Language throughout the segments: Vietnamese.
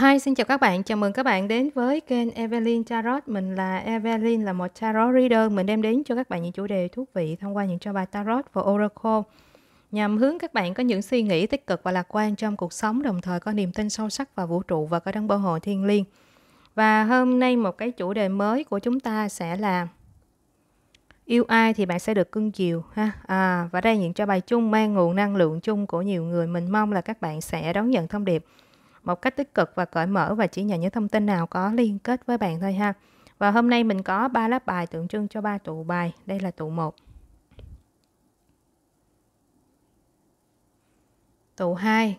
Hi, xin chào các bạn. Chào mừng các bạn đến với kênh Evelyn Tarot. Mình là Evelyn, là một tarot reader. Mình đem đến cho các bạn những chủ đề thú vị thông qua những trò bài tarot và oracle nhằm hướng các bạn có những suy nghĩ tích cực và lạc quan trong cuộc sống, đồng thời có niềm tin sâu sắc vào vũ trụ và có đấng bảo hộ thiên liêng. Và hôm nay một cái chủ đề mới của chúng ta sẽ là yêu ai thì bạn sẽ được cưng chiều ha à, và đây những cho bài chung mang nguồn năng lượng chung của nhiều người mình mong là các bạn sẽ đón nhận thông điệp một cách tích cực và cởi mở và chỉ nhận những thông tin nào có liên kết với bạn thôi ha. Và hôm nay mình có 3 lá bài tượng trưng cho 3 tụ bài. Đây là tụ 1. Tụ 2.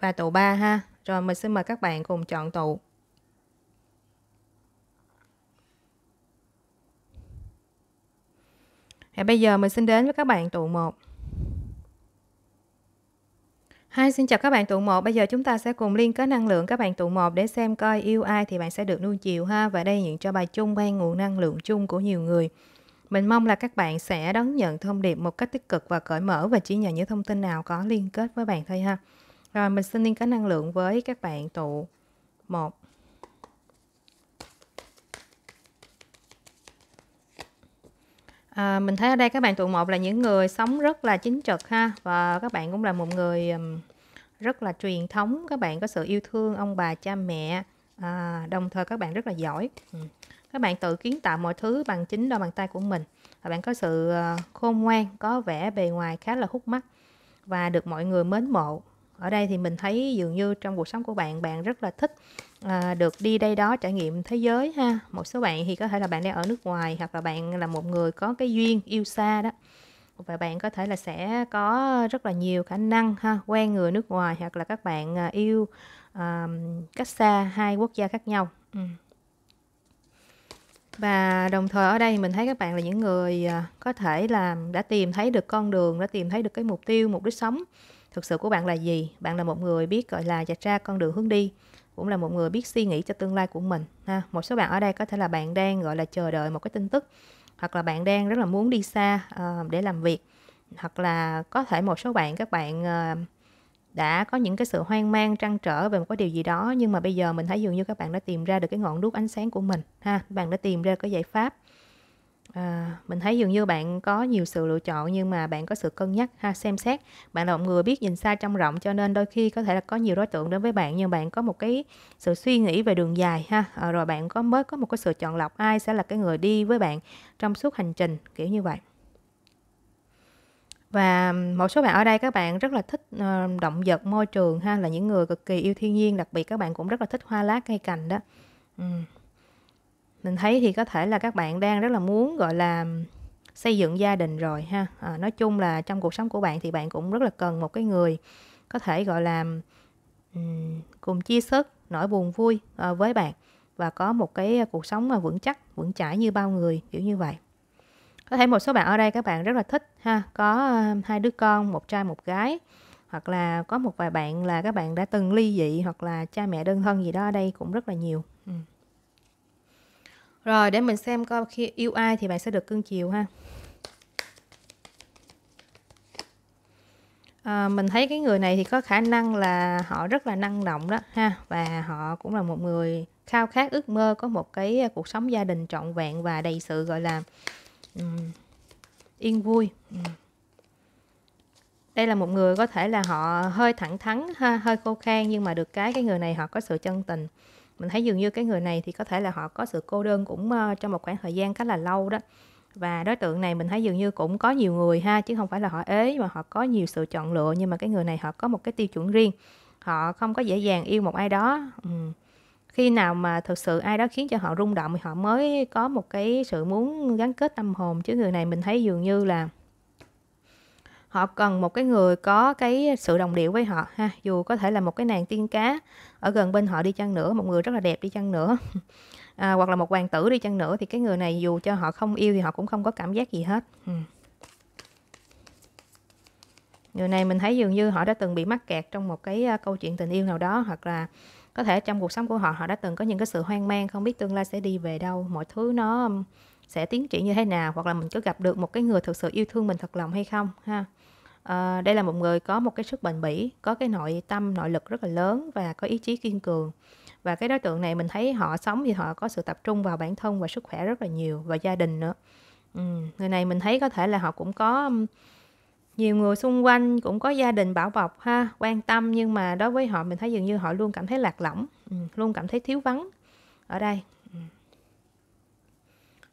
Và tụ 3 ha. Rồi mình xin mời các bạn cùng chọn tụ. Và bây giờ mình xin đến với các bạn tụ 1. Hi, xin chào các bạn tụ 1. Bây giờ chúng ta sẽ cùng liên kết năng lượng các bạn tụ 1 để xem coi yêu ai thì bạn sẽ được nuôi chiều ha. Và đây những cho bài chung ban nguồn năng lượng chung của nhiều người. Mình mong là các bạn sẽ đón nhận thông điệp một cách tích cực và cởi mở và chỉ nhận những thông tin nào có liên kết với bạn thôi ha. Rồi mình xin liên kết năng lượng với các bạn tụ 1. À, mình thấy ở đây các bạn tụ một là những người sống rất là chính trực ha và các bạn cũng là một người rất là truyền thống các bạn có sự yêu thương ông bà cha mẹ à, đồng thời các bạn rất là giỏi các bạn tự kiến tạo mọi thứ bằng chính đôi bàn tay của mình và bạn có sự ờ, khôn ngoan có vẻ bề ngoài khá là hút mắt và được mọi người mến mộ ở đây thì mình thấy dường như trong cuộc sống của bạn bạn rất là thích à, được đi đây đó trải nghiệm thế giới ha một số bạn thì có thể là bạn đang ở nước ngoài hoặc là bạn là một người có cái duyên yêu xa đó và bạn có thể là sẽ có rất là nhiều khả năng ha quen người nước ngoài hoặc là các bạn à, yêu à, cách xa hai quốc gia khác nhau ừ. và đồng thời ở đây mình thấy các bạn là những người à, có thể là đã tìm thấy được con đường đã tìm thấy được cái mục tiêu mục đích sống thực sự của bạn là gì bạn là một người biết gọi là dạch ra con đường hướng đi cũng là một người biết suy nghĩ cho tương lai của mình ha một số bạn ở đây có thể là bạn đang gọi là chờ đợi một cái tin tức hoặc là bạn đang rất là muốn đi xa uh, để làm việc hoặc là có thể một số bạn các bạn uh, đã có những cái sự hoang mang trăn trở về một cái điều gì đó nhưng mà bây giờ mình thấy dường như các bạn đã tìm ra được cái ngọn đuốc ánh sáng của mình ha bạn đã tìm ra cái giải pháp À, mình thấy dường như bạn có nhiều sự lựa chọn nhưng mà bạn có sự cân nhắc ha xem xét bạn là một người biết nhìn xa trông rộng cho nên đôi khi có thể là có nhiều đối tượng đến với bạn nhưng bạn có một cái sự suy nghĩ về đường dài ha à, rồi bạn có mới có một cái sự chọn lọc ai sẽ là cái người đi với bạn trong suốt hành trình kiểu như vậy và một số bạn ở đây các bạn rất là thích ờ, động vật môi trường ha là những người cực kỳ yêu thiên nhiên đặc biệt các bạn cũng rất là thích hoa lá cây cành đó uhm mình thấy thì có thể là các bạn đang rất là muốn gọi là xây dựng gia đình rồi ha à, nói chung là trong cuộc sống của bạn thì bạn cũng rất là cần một cái người có thể gọi là um, cùng chia sớt nỗi buồn vui uh, với bạn và có một cái cuộc sống mà vững chắc vững chãi như bao người kiểu như vậy có thể một số bạn ở đây các bạn rất là thích ha có uh, hai đứa con một trai một gái hoặc là có một vài bạn là các bạn đã từng ly dị hoặc là cha mẹ đơn thân gì đó ở đây cũng rất là nhiều ừ. Rồi để mình xem coi khi yêu ai thì bạn sẽ được cưng chiều ha. À, mình thấy cái người này thì có khả năng là họ rất là năng động đó ha và họ cũng là một người khao khát ước mơ có một cái cuộc sống gia đình trọn vẹn và đầy sự gọi là um, yên vui. Um đây là một người có thể là họ hơi thẳng thắn ha hơi khô khan nhưng mà được cái cái người này họ có sự chân tình mình thấy dường như cái người này thì có thể là họ có sự cô đơn cũng ờ, trong một khoảng thời gian khá là lâu đó và đối tượng này mình thấy dường như cũng có nhiều người ha chứ không phải là họ ế mà họ có nhiều sự chọn lựa nhưng mà cái người này họ có một cái tiêu chuẩn riêng họ không có dễ dàng yêu một ai đó ừ. khi nào mà thực sự ai đó khiến cho họ rung động thì họ mới có một cái sự muốn gắn kết tâm hồn chứ người này mình thấy dường như là họ cần một cái người có cái sự đồng điệu với họ ha dù có thể là một cái nàng tiên cá ở gần bên họ đi chăng nữa một người rất là đẹp đi chăng nữa à, hoặc là một hoàng tử đi chăng nữa thì cái người này dù cho họ không yêu thì họ cũng không có cảm giác gì hết ừ. người này mình thấy dường như họ đã từng bị mắc kẹt trong một cái à, câu chuyện tình yêu nào đó hoặc là có thể trong cuộc sống của họ họ đã từng có những cái sự hoang mang không biết tương lai sẽ đi về đâu mọi thứ nó sẽ tiến triển như thế nào hoặc là mình có gặp được một cái người thực sự yêu thương mình thật lòng hay không ha à, đây là một người có một cái sức bền bỉ có cái nội tâm nội lực rất là lớn và có ý chí kiên cường và cái đối tượng này mình thấy họ sống thì họ có sự tập trung vào bản thân và sức khỏe rất là nhiều và gia đình nữa ừ, người này mình thấy có thể là họ cũng có nhiều người xung quanh cũng có gia đình bảo bọc ha quan tâm nhưng mà đối với họ mình thấy dường như họ luôn cảm thấy lạc lõng ừ, luôn cảm thấy thiếu vắng ở đây ừ.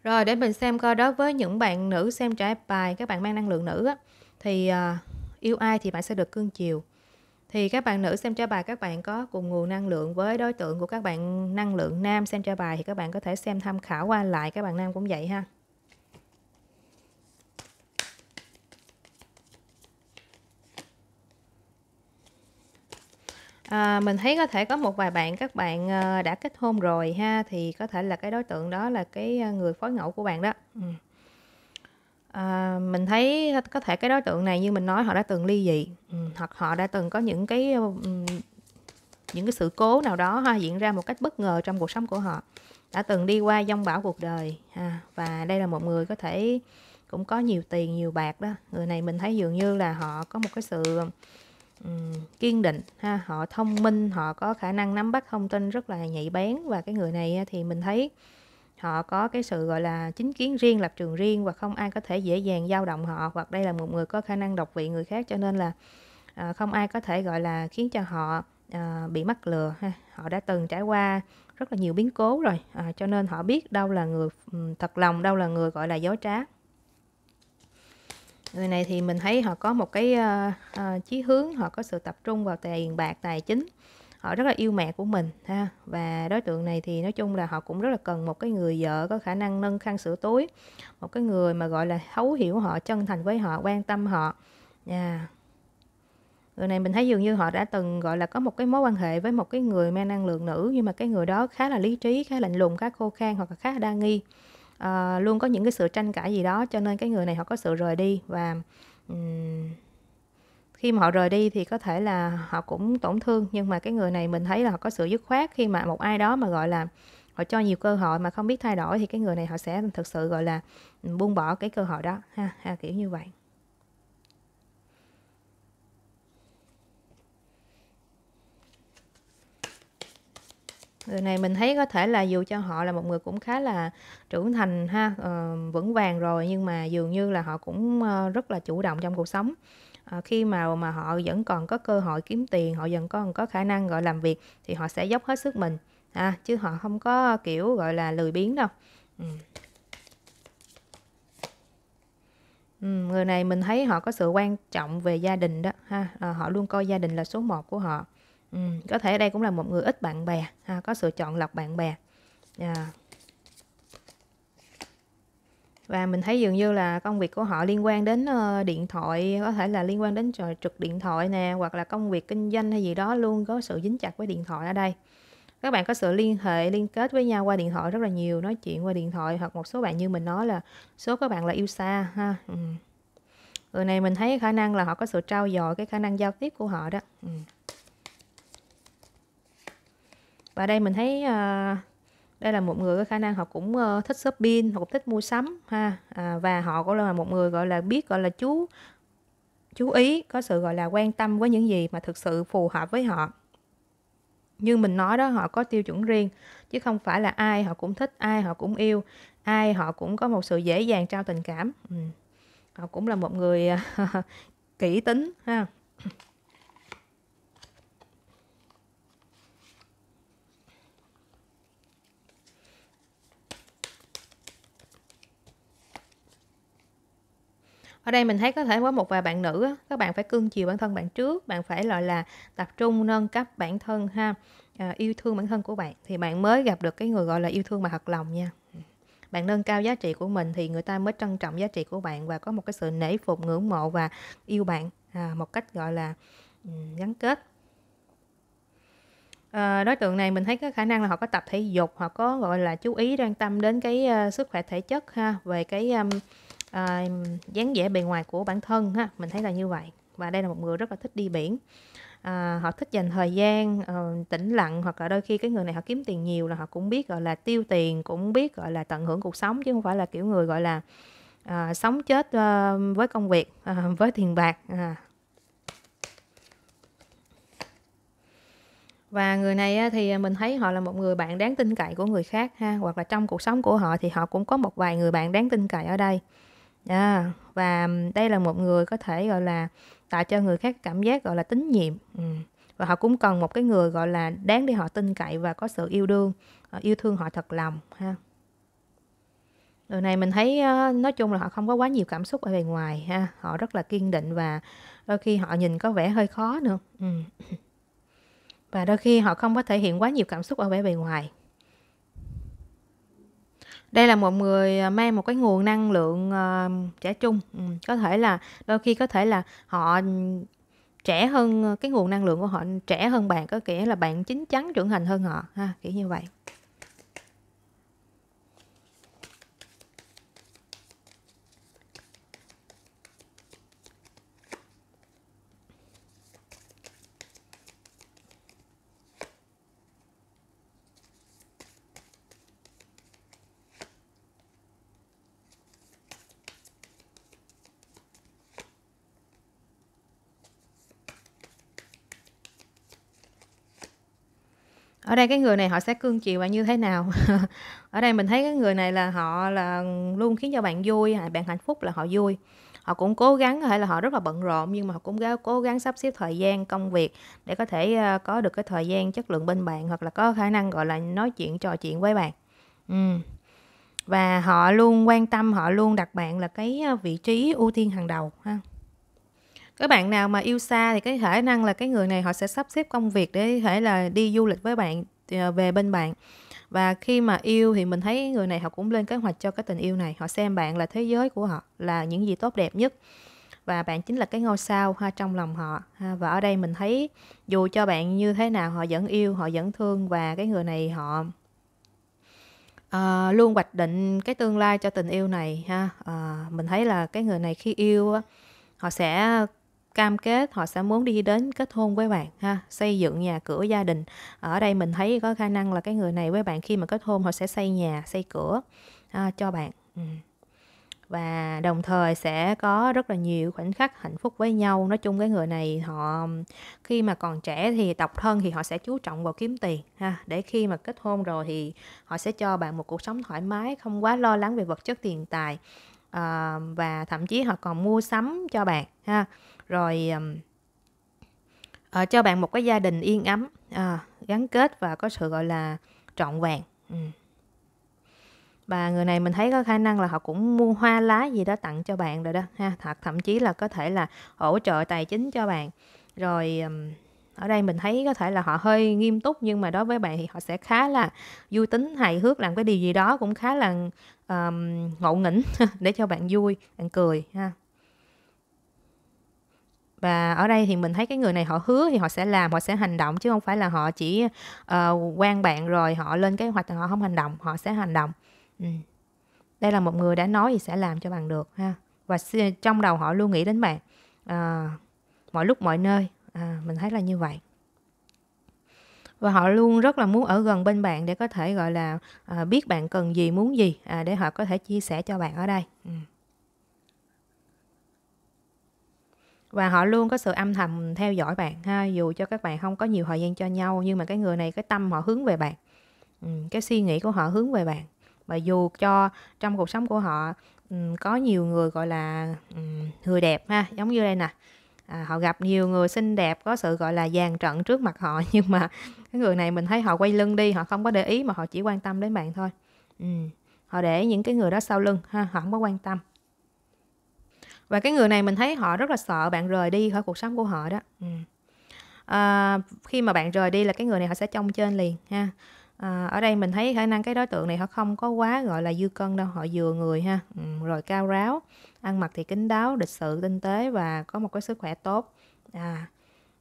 rồi để mình xem coi đối với những bạn nữ xem trải bài các bạn mang năng lượng nữ á, thì à, yêu ai thì bạn sẽ được cương chiều thì các bạn nữ xem cho bài các bạn có cùng nguồn năng lượng với đối tượng của các bạn năng lượng nam xem cho bài thì các bạn có thể xem tham khảo qua lại các bạn nam cũng vậy ha À, mình thấy có thể có một vài bạn các bạn à, đã kết hôn rồi ha thì có thể là cái đối tượng đó là cái à, người phối ngẫu của bạn đó. Ừ. À, mình thấy có thể cái đối tượng này như mình nói họ đã từng ly dị ừ, hoặc họ đã từng có những cái những cái sự cố nào đó ha diễn ra một cách bất ngờ trong cuộc sống của họ đã từng đi qua dông bão cuộc đời ha và đây là một người có thể cũng có nhiều tiền nhiều bạc đó người này mình thấy dường như là họ có một cái sự um, kiên định ha họ thông minh họ có khả năng nắm bắt thông tin rất là nhạy bén và cái người này thì mình thấy họ có cái sự gọi là chính kiến riêng lập trường riêng và không ai có thể dễ dàng dao động họ hoặc đây là một người có khả năng độc vị người khác cho nên là à, không ai có thể gọi là khiến cho họ à, bị mắc lừa ha họ đã từng trải qua rất là nhiều biến cố rồi à, cho nên họ biết đâu là người thật lòng đâu là người gọi là dối trá người này thì mình thấy họ có một cái uh, uh, chí hướng họ có sự tập trung vào tiền bạc tài chính họ rất là yêu mẹ của mình ha và đối tượng này thì nói chung là họ cũng rất là cần một cái người vợ có khả năng nâng khăn sửa túi một cái người mà gọi là thấu hiểu họ chân thành với họ quan tâm họ nha người này mình thấy dường như họ đã từng gọi là có một cái mối quan hệ với một cái người mang năng lượng nữ nhưng mà cái người đó khá là lý trí khá lạnh lùng khá khô khan hoặc là khá đa nghi à, luôn có những cái sự tranh cãi gì đó cho nên cái người này họ có sự rời đi và um, khi mà họ rời đi thì có thể là họ cũng tổn thương nhưng mà cái người này mình thấy là họ có sự dứt khoát khi mà một ai đó mà gọi là họ cho nhiều cơ hội mà không biết thay đổi thì cái người này họ sẽ thực sự gọi là buông bỏ cái cơ hội đó ha, ha kiểu như vậy người này mình thấy có thể là dù cho họ là một người cũng khá là trưởng thành ha uh, vững vàng rồi nhưng mà dường như là họ cũng uh, rất là chủ động trong cuộc sống Ờ, khi mà mà họ vẫn còn có cơ hội kiếm tiền họ vẫn còn có khả năng gọi làm việc thì họ sẽ dốc hết sức mình à, chứ họ không có kiểu gọi là lười biếng đâu ừ. Ừ, người này mình thấy họ có sự quan trọng về gia đình đó ha à, họ luôn coi gia đình là số 1 của họ ừ, có thể đây cũng là một người ít bạn bè ha, có sự chọn lọc bạn bè yeah. Dạ và mình thấy dường như là công việc của họ liên quan đến ờ, điện thoại có thể là liên quan đến trò trực điện thoại nè hoặc là công việc kinh doanh hay gì đó luôn có sự dính chặt với điện thoại ở đây các bạn có sự liên hệ liên kết với nhau qua điện thoại rất là nhiều nói chuyện qua điện thoại hoặc một số bạn như mình nói là số các bạn là yêu xa ha ừ này mình thấy khả năng là họ có sự trao dồi cái khả năng giao tiếp của họ đó ừ. và đây mình thấy uh, đây là một người có khả năng họ cũng uh, thích shopping họ cũng thích mua sắm ha à, và họ cũng là một người gọi là biết gọi là chú chú ý có sự gọi là quan tâm với những gì mà thực sự phù hợp với họ như mình nói đó họ có tiêu chuẩn riêng chứ không phải là ai họ cũng thích ai họ cũng yêu ai họ cũng có một sự dễ dàng trao tình cảm ừ. họ cũng là một người à, kỹ tính ha ở đây mình thấy có thể có một vài bạn nữ các bạn phải cưng chiều bản thân bạn trước bạn phải gọi là tập trung nâng cấp bản thân ha à, yêu thương bản thân của bạn thì bạn mới gặp được cái người gọi là yêu thương mà thật lòng nha bạn nâng cao giá trị của mình thì người ta mới trân trọng giá trị của bạn và có một cái sự nể phục ngưỡng mộ và yêu bạn à, một cách gọi là gắn kết à, đối tượng này mình thấy cái khả năng là họ có tập thể dục họ có gọi là chú ý quan tâm đến cái uh, sức khỏe thể chất ha về cái um, à, dáng vẻ bề ngoài của bản thân ha mình thấy là như vậy và đây là một người rất là thích đi biển à, họ thích dành thời gian uh, tĩnh lặng hoặc là đôi khi cái người này họ kiếm tiền nhiều là họ cũng biết gọi là tiêu tiền cũng biết gọi là tận hưởng cuộc sống chứ không phải là kiểu người gọi là à, sống chết à, với công việc à, với tiền bạc à. và người này thì mình thấy họ là một người bạn đáng tin cậy của người khác ha hoặc là trong cuộc sống của họ thì họ cũng có một vài người bạn đáng tin cậy ở đây à, và đây là một người có thể gọi là tạo cho người khác cảm giác gọi là tín nhiệm ừ. và họ cũng cần một cái người gọi là đáng để họ tin cậy và có sự yêu đương ờ, yêu thương họ thật lòng ha Điều này mình thấy ờ, nói chung là họ không có quá nhiều cảm xúc ở bề ngoài ha họ rất là kiên định và đôi khi họ nhìn có vẻ hơi khó nữa ừ. và đôi khi họ không có thể hiện quá nhiều cảm xúc ở vẻ bề ngoài đây là một người à, mang một cái nguồn năng lượng uh, trẻ trung ừ, có thể là đôi khi có thể là họ ừ, trẻ hơn ờ, cái nguồn năng lượng của họ trẻ hơn bạn có nghĩa là bạn chín chắn trưởng thành hơn họ ha kiểu như vậy ở đây cái người này họ sẽ cương chiều bạn như thế nào ở đây mình thấy cái người này là họ là luôn khiến cho bạn vui bạn hạnh phúc là họ vui họ cũng cố gắng có thể là họ rất là bận rộn nhưng mà họ cũng cố gắng sắp xếp thời gian công việc để có thể ờ, có được cái thời gian chất lượng bên bạn hoặc là có khả năng gọi là nói chuyện trò chuyện với bạn ừ. và họ luôn quan tâm họ luôn đặt bạn là cái ờ, vị trí ưu tiên hàng đầu ha các bạn nào mà yêu xa thì cái khả năng là cái người này họ sẽ sắp xếp công việc để thể là đi du lịch với bạn ờ, về bên bạn và khi mà yêu thì mình thấy người này họ cũng lên kế hoạch cho cái tình yêu này họ xem bạn là thế giới của họ là những gì tốt đẹp nhất và bạn chính là cái ngôi sao ha trong lòng họ ha. và ở đây mình thấy dù cho bạn như thế nào họ vẫn yêu họ vẫn thương và cái người này họ à, luôn hoạch định cái tương lai cho tình yêu này ha à, mình thấy là cái người này khi yêu họ sẽ cam kết họ sẽ muốn đi đến kết hôn với bạn ha xây dựng nhà cửa gia đình ở đây mình thấy có khả năng là cái người này với bạn khi mà kết hôn họ sẽ xây nhà xây cửa à, cho bạn ừ. và đồng thời sẽ có rất là nhiều khoảnh khắc hạnh phúc với nhau nói chung cái người này họ khi mà còn trẻ thì độc thân thì họ sẽ chú trọng vào kiếm tiền ha để khi mà kết hôn rồi thì họ sẽ cho bạn một cuộc sống thoải mái không quá lo lắng về vật chất tiền tài à, và thậm chí họ còn mua sắm cho bạn ha rồi uh, cho bạn một cái gia đình yên ấm uh, gắn kết và có sự gọi là trọn vẹn ừ. và người này mình thấy có khả năng là họ cũng mua hoa lá gì đó tặng cho bạn rồi đó ha thật thậm chí là có thể là hỗ trợ tài chính cho bạn rồi um, ở đây mình thấy có thể là họ hơi nghiêm túc nhưng mà đối với bạn thì họ sẽ khá là vui tính hài hước làm cái điều gì đó cũng khá là um, ngộ nghĩnh để cho bạn vui bạn cười ha và ở đây thì mình thấy cái người này họ hứa thì họ sẽ làm họ sẽ hành động chứ không phải là họ chỉ uh, quan bạn rồi họ lên kế hoạch họ không hành động họ sẽ hành động ừ. đây là một người đã nói thì sẽ làm cho bạn được ha và trong đầu họ luôn nghĩ đến bạn à, mọi lúc mọi nơi à, mình thấy là như vậy và họ luôn rất là muốn ở gần bên bạn để có thể gọi là à, biết bạn cần gì muốn gì à, để họ có thể chia sẻ cho bạn ở đây ừ. và họ luôn có sự âm thầm theo dõi bạn ha dù cho các bạn không có nhiều thời gian cho nhau nhưng mà cái người này cái tâm họ hướng về bạn ừ, cái suy nghĩ của họ hướng về bạn và dù cho trong cuộc sống của họ ừ, có nhiều người gọi là ừ, người đẹp ha giống như đây nè à, họ gặp nhiều người xinh đẹp có sự gọi là dàn trận trước mặt họ nhưng mà cái người này mình thấy họ quay lưng đi họ không có để ý mà họ chỉ quan tâm đến bạn thôi ừ. họ để những cái người đó sau lưng ha họ không có quan tâm và cái người này mình thấy họ rất là sợ bạn rời đi khỏi cuộc sống của họ đó ừ. à, khi mà bạn rời đi là cái người này họ sẽ trông trên liền ha à, ở đây mình thấy khả năng cái đối tượng này họ không có quá gọi là dư cân đâu họ vừa người ha ừ, rồi cao ráo ăn mặc thì kín đáo lịch sự tinh tế và có một cái sức khỏe tốt à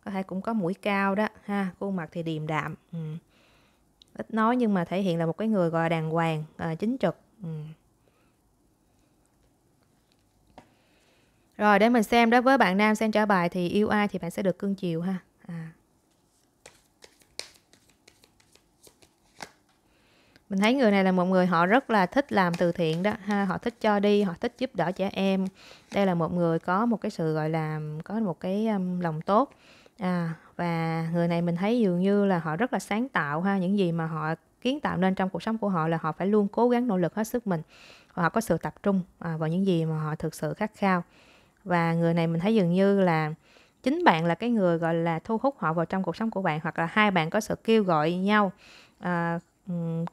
có thể cũng có mũi cao đó ha khuôn mặt thì điềm đạm ừ. ít nói nhưng mà thể hiện là một cái người gọi là đàng hoàng à, chính trực ừ. Rồi để mình xem đối với bạn nam xem trả bài thì yêu ai thì bạn sẽ được cưng chiều ha. À. Mình thấy người này là một người họ rất là thích làm từ thiện đó ha, họ thích cho đi, họ thích giúp đỡ trẻ em. Đây là một người có một cái sự gọi là có một cái um, lòng tốt. À và người này mình thấy dường như là họ rất là sáng tạo ha, những gì mà họ kiến tạo nên trong cuộc sống của họ là họ phải luôn cố gắng nỗ lực hết sức mình. Và họ có sự tập trung à, vào những gì mà họ thực sự khát khao và người này mình thấy dường như là chính bạn là cái người gọi là thu hút họ vào trong cuộc sống của bạn hoặc là hai bạn có sự kêu gọi nhau à,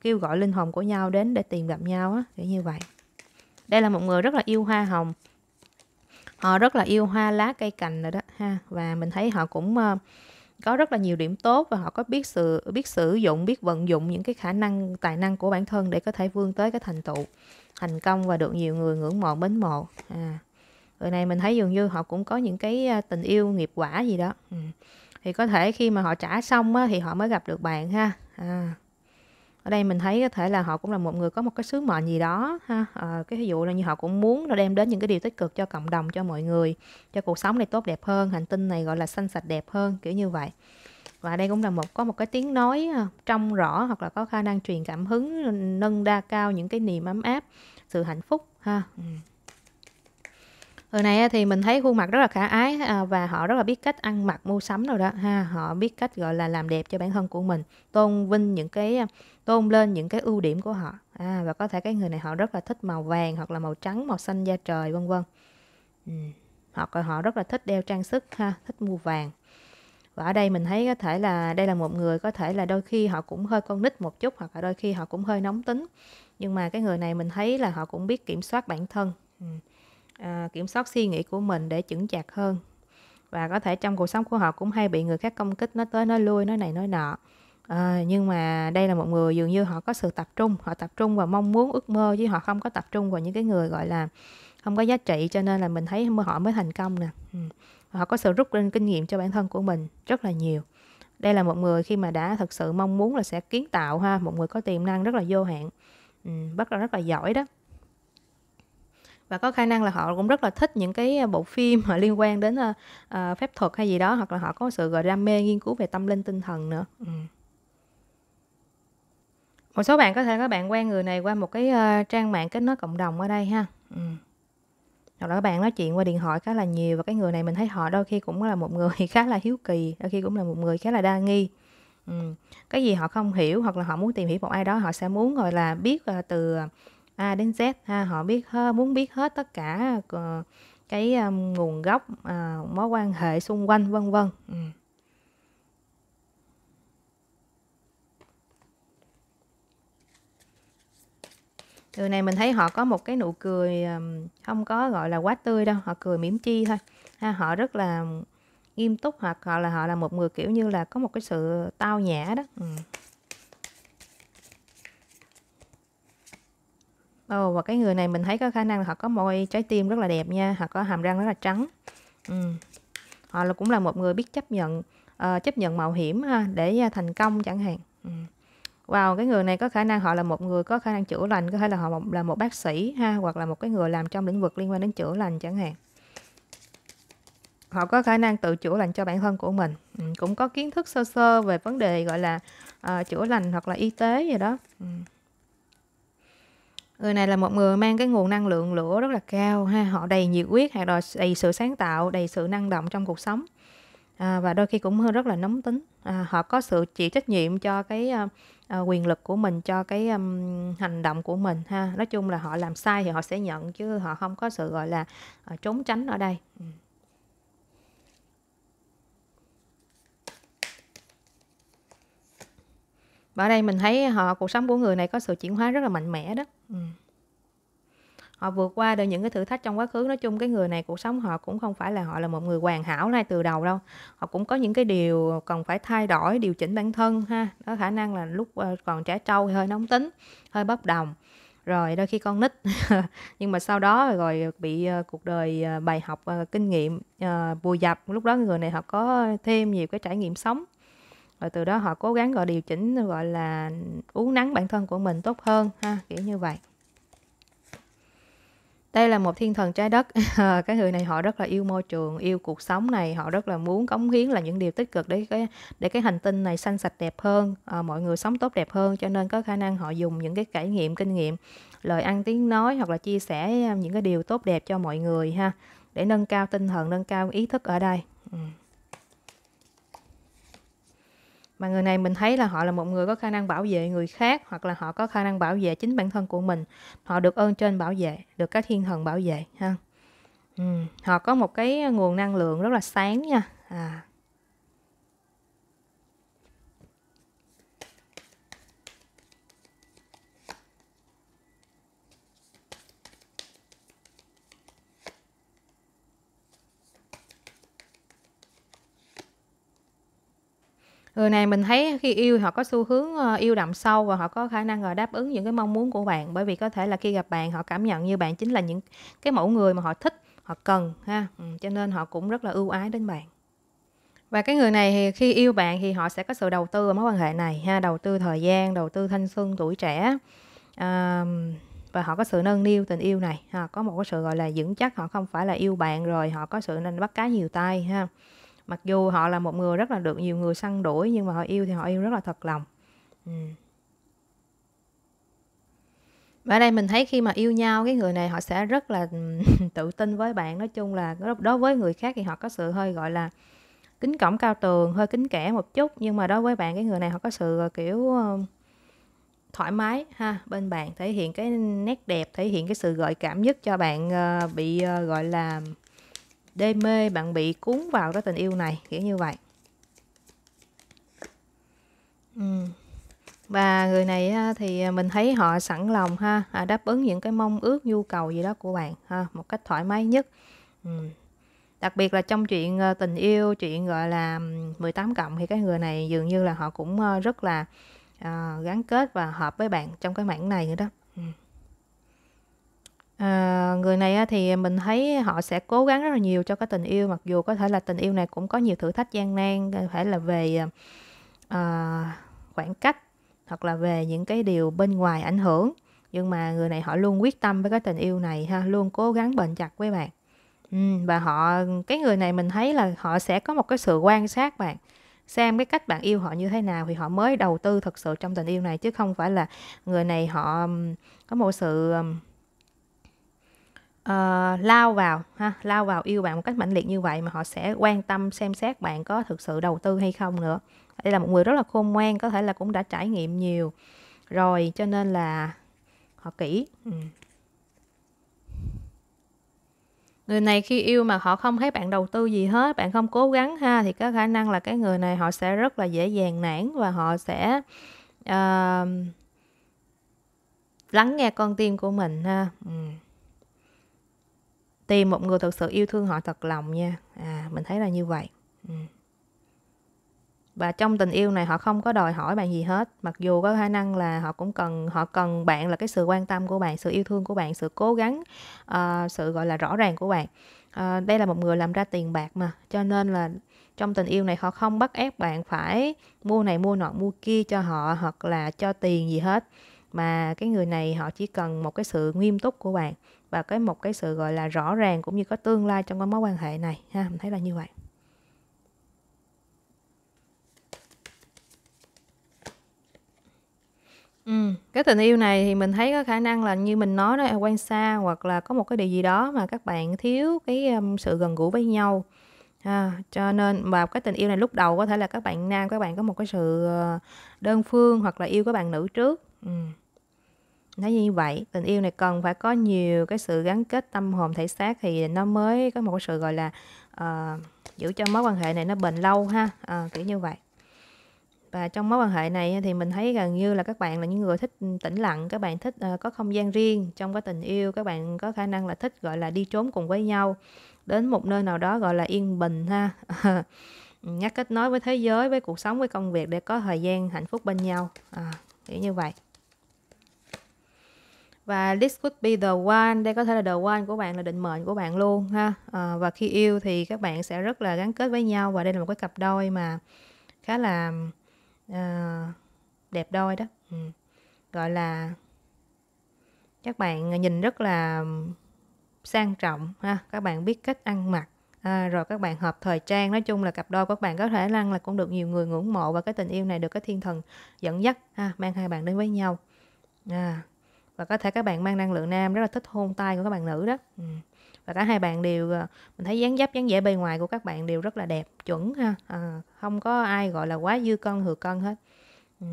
kêu gọi linh hồn của nhau đến để tìm gặp nhau á kiểu như vậy đây là một người rất là yêu hoa hồng họ rất là yêu hoa lá cây cành rồi đó ha và mình thấy họ cũng uh, có rất là nhiều điểm tốt và họ có biết sự biết sử dụng biết vận dụng những cái khả năng tài năng của bản thân để có thể vươn tới cái thành tựu thành công và được nhiều người ngưỡng mộ mến mộ à người này mình thấy dường như họ cũng có những cái à, tình yêu nghiệp quả gì đó ừ. thì có thể khi mà họ trả xong á, thì họ mới gặp được bạn ha à. ở đây mình thấy có thể là họ cũng là một người có một cái sứ mệnh gì đó ha à, cái ví dụ là như họ cũng muốn nó đem đến những cái điều tích cực cho cộng đồng cho mọi người cho cuộc sống này tốt đẹp hơn hành tinh này gọi là xanh sạch đẹp hơn kiểu như vậy và đây cũng là một có một cái tiếng nói à, trong rõ hoặc là có khả năng truyền cảm hứng nâng đa cao những cái niềm ấm áp sự hạnh phúc ha ừ người này thì mình thấy khuôn mặt rất là khả ái à, và họ rất là biết cách ăn mặc mua sắm rồi đó ha họ biết cách gọi là làm đẹp cho bản thân của mình tôn vinh những cái à, tôn lên những cái ưu điểm của họ à, và có thể cái người này họ rất là thích màu vàng hoặc là màu trắng màu xanh da trời vân vân ừ. hoặc là họ rất là thích đeo trang sức ha thích mua vàng và ở đây mình thấy có thể là đây là một người có thể là đôi khi họ cũng hơi con nít một chút hoặc là đôi khi họ cũng hơi nóng tính nhưng mà cái người này mình thấy là họ cũng biết kiểm soát bản thân ừ À, kiểm soát suy nghĩ của mình để chững chạc hơn và có thể trong cuộc sống của họ cũng hay bị người khác công kích nó tới nói lui nói này nói nọ à, nhưng mà đây là một người dường như họ có sự tập trung họ tập trung vào mong muốn ước mơ chứ họ không có tập trung vào những cái người gọi là không có giá trị cho nên là mình thấy họ mới thành công nè ừ. họ có sự rút lên kinh nghiệm cho bản thân của mình rất là nhiều đây là một người khi mà đã thực sự mong muốn là sẽ kiến tạo ha một người có tiềm năng rất là vô hạn ừ, bất là rất là giỏi đó và có khả năng là họ cũng rất là thích những cái à, bộ phim mà liên quan đến uh, phép thuật hay gì đó hoặc là họ có sự gọi đam mê nghiên cứu về tâm linh tinh thần nữa ừ. một số bạn có thể các bạn quen người này qua một cái uh, trang mạng kết nối cộng đồng ở đây ha ừ. hoặc là các bạn nói chuyện qua điện thoại khá là nhiều và cái người này mình thấy họ đôi khi cũng là một người khá là hiếu kỳ đôi khi cũng là một người khá là đa nghi ừ. cái gì họ không hiểu hoặc là họ muốn tìm hiểu một ai đó họ sẽ muốn gọi là biết uh, từ uh, A đến Z ha họ biết hết, muốn biết hết tất cả ờ, cái ờ, nguồn gốc ờ, mối quan hệ xung quanh vân vân ừ. từ này mình thấy họ có một cái nụ cười không có gọi là quá tươi đâu họ cười mỉm chi thôi ha, họ rất là nghiêm túc hoặc họ là họ là một người kiểu như là có một cái sự tao nhã đó ừ. Ồ, và cái người này mình thấy có khả năng là họ có môi trái tim rất là đẹp nha, họ có hàm răng rất là trắng. Ừ. Họ là cũng là một người biết chấp nhận uh, chấp nhận mạo hiểm ha, để uh, thành công chẳng hạn. Ừ. Wow, cái người này có khả năng họ là một người có khả năng chữa lành, có thể là họ một, là một bác sĩ ha, hoặc là một cái người làm trong lĩnh vực liên quan đến chữa lành chẳng hạn. Họ có khả năng tự chữa lành cho bản thân của mình, ừ, cũng có kiến thức sơ sơ về vấn đề gọi là uh, chữa lành hoặc là y tế gì đó. Ừ người này là một người mang cái nguồn năng lượng lửa rất là cao ha họ đầy nhiệt huyết là đầy sự sáng tạo đầy sự năng động trong cuộc sống à, và đôi khi cũng hơi rất là nóng tính à, họ có sự chịu trách nhiệm cho cái à, à quyền lực của mình cho cái um, hành động của mình ha nói chung là họ làm sai thì họ sẽ nhận chứ họ không có sự gọi là à, trốn tránh ở đây ừ. và ở đây mình thấy họ cuộc sống của người này có sự chuyển hóa rất là mạnh mẽ đó ừ. họ vượt qua được những cái thử thách trong quá khứ nói chung cái người này cuộc sống họ cũng không phải là họ là một người hoàn hảo ngay từ đầu đâu họ cũng có những cái điều cần phải thay đổi điều chỉnh bản thân ha có khả năng là lúc ờ, còn trẻ trâu hơi nóng tính hơi bốc đồng rồi đôi khi con nít nhưng mà sau đó rồi bị ờ, cuộc đời ờ, bài học kinh nghiệm vùi dập lúc đó người này họ có thêm nhiều cái trải nghiệm sống rồi từ đó họ cố gắng gọi điều chỉnh gọi là uống nắng bản thân của mình tốt hơn ha kiểu như vậy đây là một thiên thần trái đất cái người này họ rất là yêu môi trường yêu cuộc sống này họ rất là muốn cống hiến là những điều tích cực để cái để cái hành tinh này xanh sạch đẹp hơn à, mọi người sống tốt đẹp hơn cho nên có khả năng họ dùng những cái trải nghiệm kinh nghiệm lời ăn tiếng nói hoặc là chia sẻ ờ, những cái điều tốt đẹp cho mọi người ha để nâng cao tinh thần nâng cao ý thức ở đây ừ mà người này mình thấy là họ là một người có khả năng bảo vệ người khác hoặc là họ có khả năng bảo vệ chính bản thân của mình họ được ơn trên bảo vệ được các thiên thần bảo vệ ha ừ. họ có một cái nguồn năng lượng rất là sáng nha à, Người này mình thấy khi yêu họ có xu hướng, ờ, yêu đậm sâu và họ có khả năng, ờ, đáp ứng những cái mong muốn của bạn, bởi vì có thể là khi gặp bạn họ cảm nhận như bạn chính là những cái mẫu người mà họ thích, họ cần ha, ừm, cho nên họ cũng rất là ưu ái đến bạn. Và cái người này thì khi yêu bạn thì họ sẽ có sự đầu tư vào mối quan hệ này ha, đầu tư thời gian, đầu tư thanh xuân, tuổi trẻ. Ờm, và họ có sự nâng niu tình yêu này ha, có một cái sự, gọi là, vững chắc, họ không phải là yêu bạn rồi họ có sự nên bắt cá nhiều tay ha mặc dù họ là một người rất là được nhiều người săn đuổi nhưng mà họ yêu thì họ yêu rất là thật lòng ừ. và ở đây mình thấy khi mà yêu nhau cái người này họ sẽ rất là ừ, tự tin với bạn nói chung là đối với người khác thì họ có sự hơi gọi là kính cổng cao tường hơi kính kẻ một chút nhưng mà đối với bạn cái người này họ có sự ờ, kiểu ờ, thoải mái ha bên bạn thể hiện cái nét đẹp thể hiện cái sự gợi cảm nhất cho bạn ờ, bị gọi là đê mê bạn bị cuốn vào cái tình yêu này kiểu như vậy và người này thì mình thấy họ sẵn lòng ha à, đáp ứng những cái mong ước nhu cầu gì đó của bạn ha một cách thoải mái nhất đặc biệt là trong chuyện ờ, tình yêu chuyện gọi là 18 cộng thì cái người này dường như là họ cũng ờ, rất là ờ, gắn kết và hợp với bạn trong cái mảng này nữa đó À, người này thì mình thấy họ sẽ cố gắng rất là nhiều cho cái tình yêu mặc dù có thể là tình yêu này cũng có nhiều thử thách gian nan phải là về à, khoảng cách hoặc là về những cái điều bên ngoài ảnh hưởng nhưng mà người này họ luôn quyết tâm với cái tình yêu này ha luôn cố gắng bền chặt với bạn ừ, và họ cái người này mình thấy là họ sẽ có một cái sự quan sát bạn xem cái cách bạn yêu họ như thế nào thì họ mới đầu tư thật sự trong tình yêu này chứ không phải là người này họ có một sự uh, lao vào ha lao vào yêu bạn một cách mãnh liệt như vậy mà họ sẽ quan tâm xem xét bạn có thực sự đầu tư hay không nữa đây là một người rất là khôn ngoan có thể là cũng đã trải nghiệm nhiều rồi cho nên là họ kỹ ừ. người này khi yêu mà họ không thấy bạn đầu tư gì hết bạn không cố gắng ha thì có khả năng là cái người này họ sẽ rất là dễ dàng nản và họ sẽ uh, lắng nghe con tim của mình ha ừ tìm một người thực sự yêu thương họ thật lòng nha à mình thấy là như vậy ừ. và trong tình yêu này họ không có đòi hỏi bạn gì hết mặc dù có khả năng là họ cũng cần họ cần bạn là cái sự quan tâm của bạn sự yêu thương của bạn sự cố gắng uh, sự gọi là rõ ràng của bạn uh, đây là một người làm ra tiền bạc mà cho nên là trong tình yêu này họ không bắt ép bạn phải mua này mua nọ mua kia cho họ hoặc là cho tiền gì hết mà cái người này họ chỉ cần một cái sự nghiêm túc của bạn và cái một cái sự gọi là rõ ràng cũng như có tương lai trong cái mối quan hệ này ha mình thấy là như vậy Ừ. cái tình yêu này thì mình thấy có khả năng là như mình nói đó quan xa hoặc là có một cái điều gì đó mà các bạn thiếu cái um, sự gần gũi với nhau à, cho nên và cái tình yêu này lúc đầu có thể là các bạn nam các bạn có một cái sự ờ, đơn phương hoặc là yêu các bạn nữ trước ừ nói như vậy tình yêu này cần phải có nhiều cái sự gắn kết tâm hồn thể xác thì nó mới có một cái sự gọi là uh, giữ cho mối quan hệ này nó bền lâu ha à, kiểu như vậy và trong mối quan hệ này thì mình thấy gần như là các bạn là những người thích tĩnh lặng các bạn thích uh, có không gian riêng trong cái tình yêu các bạn có khả năng là thích gọi là đi trốn cùng với nhau đến một nơi nào đó gọi là yên bình ha ngắt kết nối với thế giới với cuộc sống với công việc để có thời gian hạnh phúc bên nhau à, kiểu như vậy và this could be the one đây có thể là the one của bạn là định mệnh của bạn luôn ha à, và khi yêu thì các bạn sẽ rất là gắn kết với nhau và đây là một cái cặp đôi mà khá là à, đẹp đôi đó ừ. gọi là các bạn nhìn rất là sang trọng ha các bạn biết cách ăn mặc à, rồi các bạn hợp thời trang nói chung là cặp đôi của các bạn có thể lăng là cũng được nhiều người ngưỡng mộ và cái tình yêu này được cái thiên thần dẫn dắt ha mang hai bạn đến với nhau à, và có thể các bạn mang năng lượng nam rất là thích hôn tay của các bạn nữ đó ừ. và cả hai bạn đều ờ, mình thấy dáng dấp dáng vẻ bề ngoài của các bạn đều rất là đẹp chuẩn ha à, không có ai gọi là quá dư cân thừa cân hết ừ.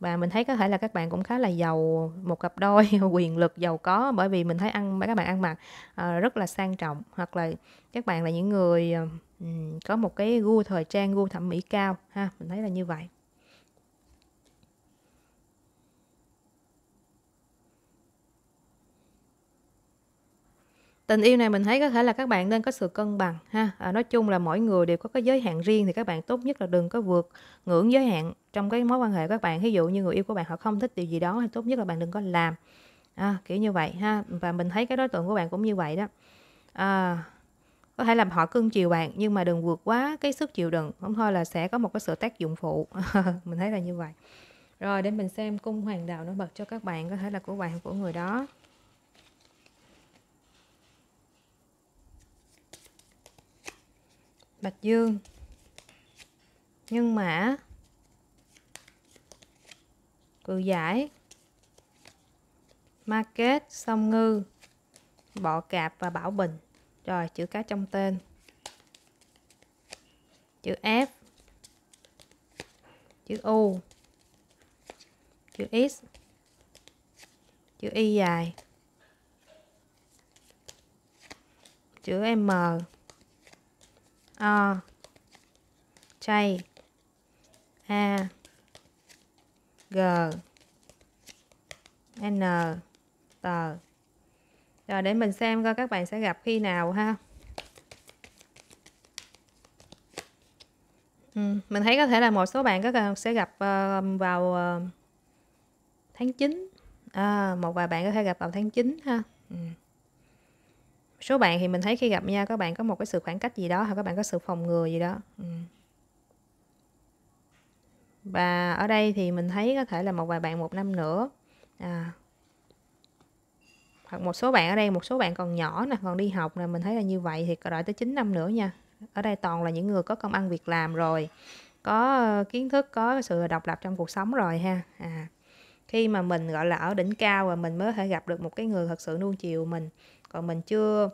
và mình thấy có thể là các bạn cũng khá là giàu một cặp đôi quyền lực giàu có bởi vì mình thấy ăn các bạn ăn mặc à, rất là sang trọng hoặc là các bạn là những người ừ, có một cái gu thời trang gu thẩm mỹ cao ha mình thấy là như vậy tình yêu này mình thấy có thể là các bạn nên có sự cân bằng ha à, nói chung là mỗi người đều có cái giới hạn riêng thì các bạn tốt nhất là đừng có vượt ngưỡng giới hạn trong cái mối quan hệ các bạn ví dụ như người yêu của bạn họ không thích điều gì đó thì tốt nhất là bạn đừng có làm à, kiểu như vậy ha và mình thấy cái đối tượng của bạn cũng như vậy đó à, có thể làm họ cưng chiều bạn nhưng mà đừng vượt quá cái sức chịu đựng không thôi là sẽ có một cái sự tác dụng phụ mình thấy là như vậy rồi để mình xem cung hoàng đạo nó bật cho các bạn có thể là của bạn của người đó Bạch Dương Nhân Mã Cự Giải Market Sông Ngư Bọ Cạp và Bảo Bình Rồi chữ cái trong tên Chữ F Chữ U Chữ X Chữ Y dài Chữ M o ờ. chay a g n t rồi để mình xem coi các bạn sẽ gặp khi nào ha ừ, mình thấy có thể là một số bạn có sẽ gặp ờ, vào ờ, tháng 9 à, một vài bạn có thể gặp vào tháng 9 ha ừ số bạn thì mình thấy khi gặp nhau các bạn có một cái sự khoảng cách gì đó hoặc các bạn có sự phòng ngừa gì đó ừ. và ở đây thì mình thấy có thể là một vài bạn một năm nữa à. hoặc một số bạn ở đây một số bạn còn nhỏ nè còn đi học nè mình thấy là như vậy thì đợi tới 9 năm nữa nha ở đây toàn là những người có công ăn việc làm rồi có ờ, kiến thức có sự độc lập trong cuộc sống rồi ha à khi mà mình gọi là ở đỉnh cao và mình mới thể gặp được một cái người thật sự nuông chiều mình còn mình chưa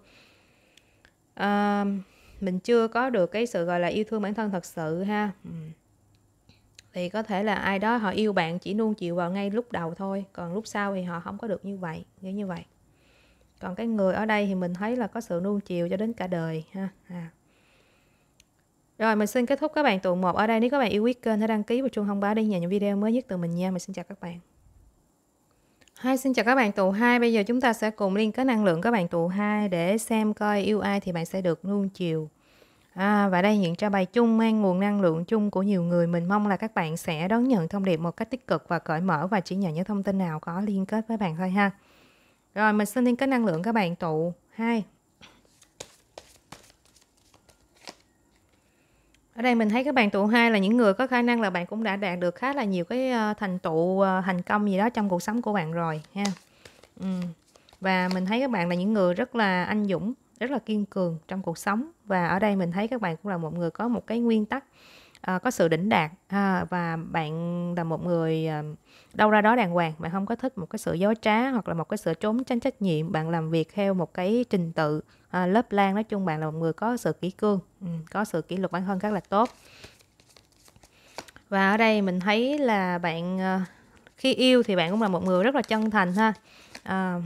uh, mình chưa có được cái sự gọi là yêu thương bản thân thật sự ha ừ. thì có thể là ai đó họ yêu bạn chỉ nuông chịu vào ngay lúc đầu thôi còn lúc sau thì họ không có được như vậy như như vậy còn cái người ở đây thì mình thấy là có sự nuông chiều cho đến cả đời ha à. rồi mình xin kết thúc các bạn tuần một ở đây nếu các bạn yêu quý kênh hãy đăng ký và chuông thông báo để nhận những video mới nhất từ mình nha mình xin chào các bạn Hi, xin chào các bạn tụ 2. Bây giờ chúng ta sẽ cùng liên kết năng lượng các bạn tụ 2 để xem coi yêu ai thì bạn sẽ được luôn chiều. À, và đây hiện cho bài chung mang nguồn năng lượng chung của nhiều người. Mình mong là các bạn sẽ đón nhận thông điệp một cách tích cực và cởi mở và chỉ nhận những thông tin nào có liên kết với bạn thôi ha. Rồi, mình xin liên kết năng lượng các bạn tụ 2. Ở đây mình thấy các bạn tụ hai là những người có khả năng là bạn cũng đã đạt được khá là nhiều cái ờ, thành tựu ờ, thành công gì đó trong cuộc sống của bạn rồi ha. Ừ. Và mình thấy các bạn là những người rất là anh dũng, rất là kiên cường trong cuộc sống và ở đây mình thấy các bạn cũng là một người có một cái nguyên tắc À, có sự đỉnh đạt à, và bạn là một người à, đâu ra đó đàng hoàng bạn không có thích một cái sự dối trá hoặc là một cái sự trốn tránh trách nhiệm bạn làm việc theo một cái trình tự à, lớp lan nói chung bạn là một người có sự kỷ cương ừ, có sự kỷ luật bản thân rất là tốt và ở đây mình thấy là bạn ờ, khi yêu thì bạn cũng là một người rất là chân thành ha à,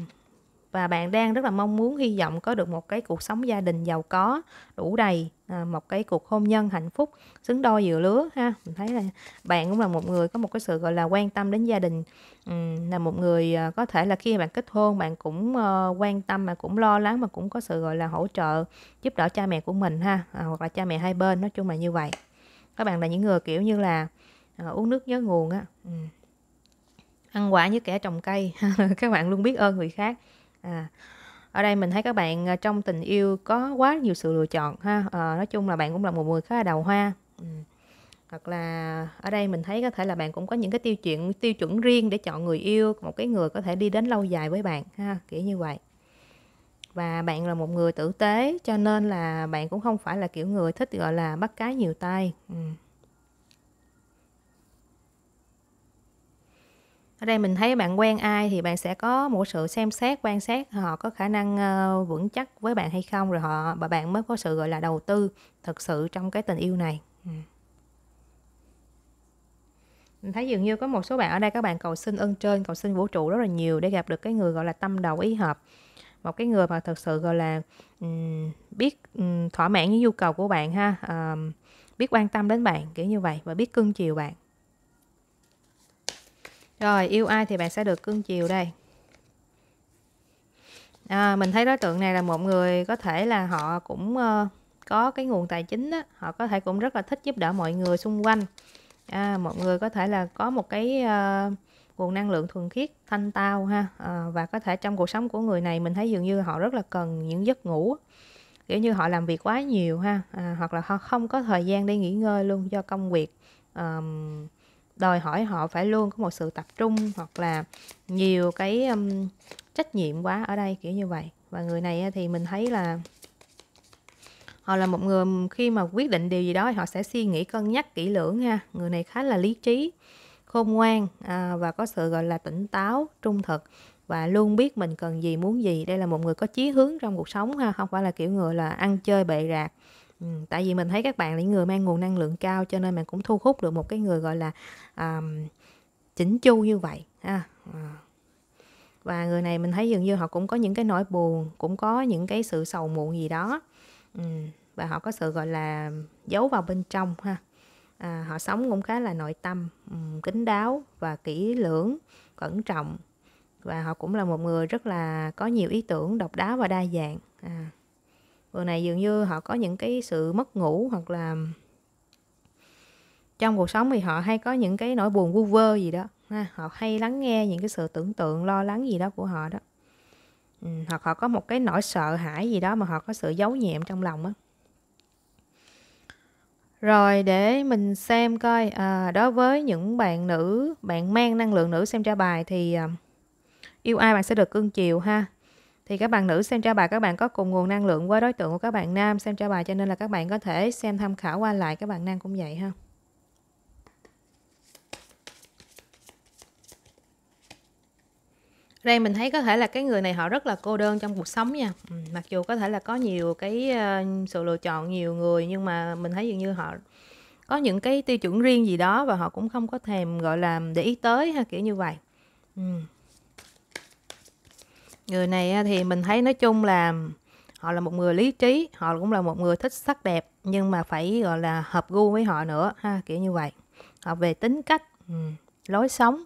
và bạn đang rất là mong muốn hy vọng có được một cái cuộc sống gia đình giàu có đủ đầy À, một cái cuộc hôn nhân hạnh phúc xứng đôi vừa lứa ha mình thấy là bạn cũng là một người có một cái sự gọi là quan tâm đến gia đình là một người à, có thể là khi bạn kết hôn bạn cũng ờ, quan tâm mà cũng lo lắng mà cũng có sự gọi là hỗ trợ giúp đỡ cha mẹ của mình ha à, hoặc là cha mẹ hai bên nói chung là như vậy các bạn là những người kiểu như là uống nước nhớ nguồn á ăn quả như kẻ trồng cây các bạn luôn biết ơn người khác à ở đây mình thấy các bạn à, trong tình yêu có quá nhiều sự lựa chọn ha à, nói chung là bạn cũng là một người khá là đào hoa ừ. hoặc là ở đây mình thấy có thể là bạn cũng có những cái tiêu chuyện tiêu chuẩn riêng để chọn người yêu một cái người có thể đi đến lâu dài với bạn ha kiểu như vậy và bạn là một người tử tế cho nên là bạn cũng không phải là kiểu người thích gọi là bắt cái nhiều tay ừ. ở đây mình thấy bạn quen ai thì bạn sẽ có một sự xem xét quan sát họ có khả năng ờ, vững chắc với bạn hay không rồi họ và bạn mới có sự gọi là đầu tư thực sự trong cái tình yêu này ừ. mình thấy dường như có một số bạn ở đây các bạn cầu xin ơn trên cầu xin vũ trụ rất là nhiều để gặp được cái người gọi là tâm đầu ý hợp một cái người mà thật sự gọi là um, biết um, thỏa mãn những nhu cầu của bạn ha um, biết quan tâm đến bạn kiểu như vậy và biết cưng chiều bạn rồi yêu ai thì bạn sẽ được cưng chiều đây à, Mình thấy đối tượng này là một người có thể là họ cũng uh, có cái nguồn tài chính đó Họ có thể cũng rất là thích giúp đỡ mọi người xung quanh à, Một người có thể là có một cái uh, nguồn năng lượng thuần khiết thanh tao ha à, Và có thể trong cuộc sống của người này mình thấy dường như họ rất là cần những giấc ngủ Kiểu như họ làm việc quá nhiều ha à, Hoặc là họ không có thời gian để nghỉ ngơi luôn do công việc um, đòi hỏi họ phải luôn có một sự tập trung hoặc là nhiều cái um, trách nhiệm quá ở đây kiểu như vậy và người này thì mình thấy là họ là một người khi mà quyết định điều gì đó thì họ sẽ suy nghĩ cân nhắc kỹ lưỡng ha người này khá là lý trí khôn ngoan à, và có sự gọi là tỉnh táo trung thực và luôn biết mình cần gì muốn gì đây là một người có chí hướng trong cuộc sống ha không phải là kiểu người là ăn chơi bậy rạc Ừ, tại vì mình thấy các bạn là những người mang nguồn năng lượng cao cho nên mình cũng thu hút được một cái người gọi là um, chỉnh chu như vậy ha ờ. và người này mình thấy dường như họ cũng có những cái nỗi buồn cũng có những cái sự sầu muộn gì đó ừ, và họ có sự gọi là giấu vào bên trong ha à, họ sống cũng khá là nội tâm um, kín đáo và kỹ lưỡng cẩn trọng và họ cũng là một người rất là có nhiều ý tưởng độc đáo và đa dạng à vừa này dường như họ có những cái sự mất ngủ hoặc là trong cuộc sống thì họ hay có những cái nỗi buồn vu vơ gì đó ha họ hay lắng nghe những cái sự tưởng tượng lo lắng gì đó của họ đó ừ, hoặc họ có một cái nỗi sợ hãi gì đó mà họ có sự giấu nhiệm trong lòng á rồi để mình xem coi à, đối với những bạn nữ bạn mang năng lượng nữ xem tra bài thì à, yêu ai bạn sẽ được cưng chiều ha thì các bạn nữ xem trao bài các bạn có cùng nguồn năng lượng với đối tượng của các bạn nam xem trao bài cho nên là các bạn có thể xem tham khảo qua lại các bạn nam cũng vậy ha đây mình thấy có thể là cái người này họ rất là cô đơn trong cuộc sống nha ừ, mặc dù có thể là có nhiều cái ờ, sự lựa chọn nhiều người nhưng mà mình thấy dường như họ có những cái tiêu chuẩn riêng gì đó và họ cũng không có thèm gọi là để ý tới ha kiểu như vậy ừ người này thì mình thấy nói chung là họ là một người lý trí họ cũng là một người thích sắc đẹp nhưng mà phải gọi là hợp gu với họ nữa ha kiểu như vậy họ về tính cách lối sống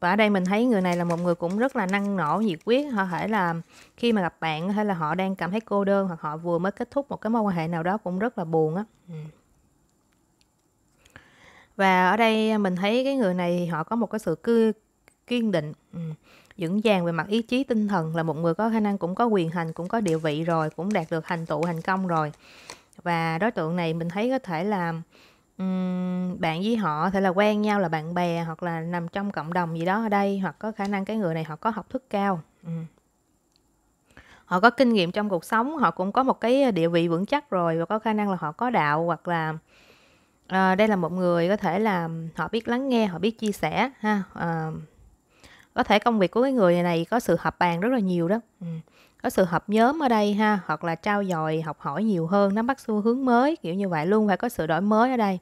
và ở đây mình thấy người này là một người cũng rất là năng nổ nhiệt quyết họ thể là khi mà gặp bạn hay là họ đang cảm thấy cô đơn hoặc họ vừa mới kết thúc một cái mối quan hệ nào đó cũng rất là buồn á và ở đây mình thấy cái người này họ có một cái sự kiên định vững vàng về mặt ý chí tinh thần là một người có khả năng cũng có quyền hành cũng có địa vị rồi cũng đạt được thành tựu thành công rồi và đối tượng này mình thấy có thể là um, bạn với họ thể là quen nhau là bạn bè hoặc là nằm trong cộng đồng gì đó ở đây hoặc có khả năng cái người này họ có học thức cao um. họ có kinh nghiệm trong cuộc sống họ cũng có một cái địa vị vững chắc rồi và có khả năng là họ có đạo hoặc là uh, đây là một người có thể là họ biết lắng nghe họ biết chia sẻ ha uh, có thể công việc của cái người này có sự hợp bàn rất là nhiều đó ừ. có sự hợp nhóm ở đây ha hoặc là trao dồi học hỏi nhiều hơn nắm bắt xu hướng mới kiểu như vậy luôn phải có sự đổi mới ở đây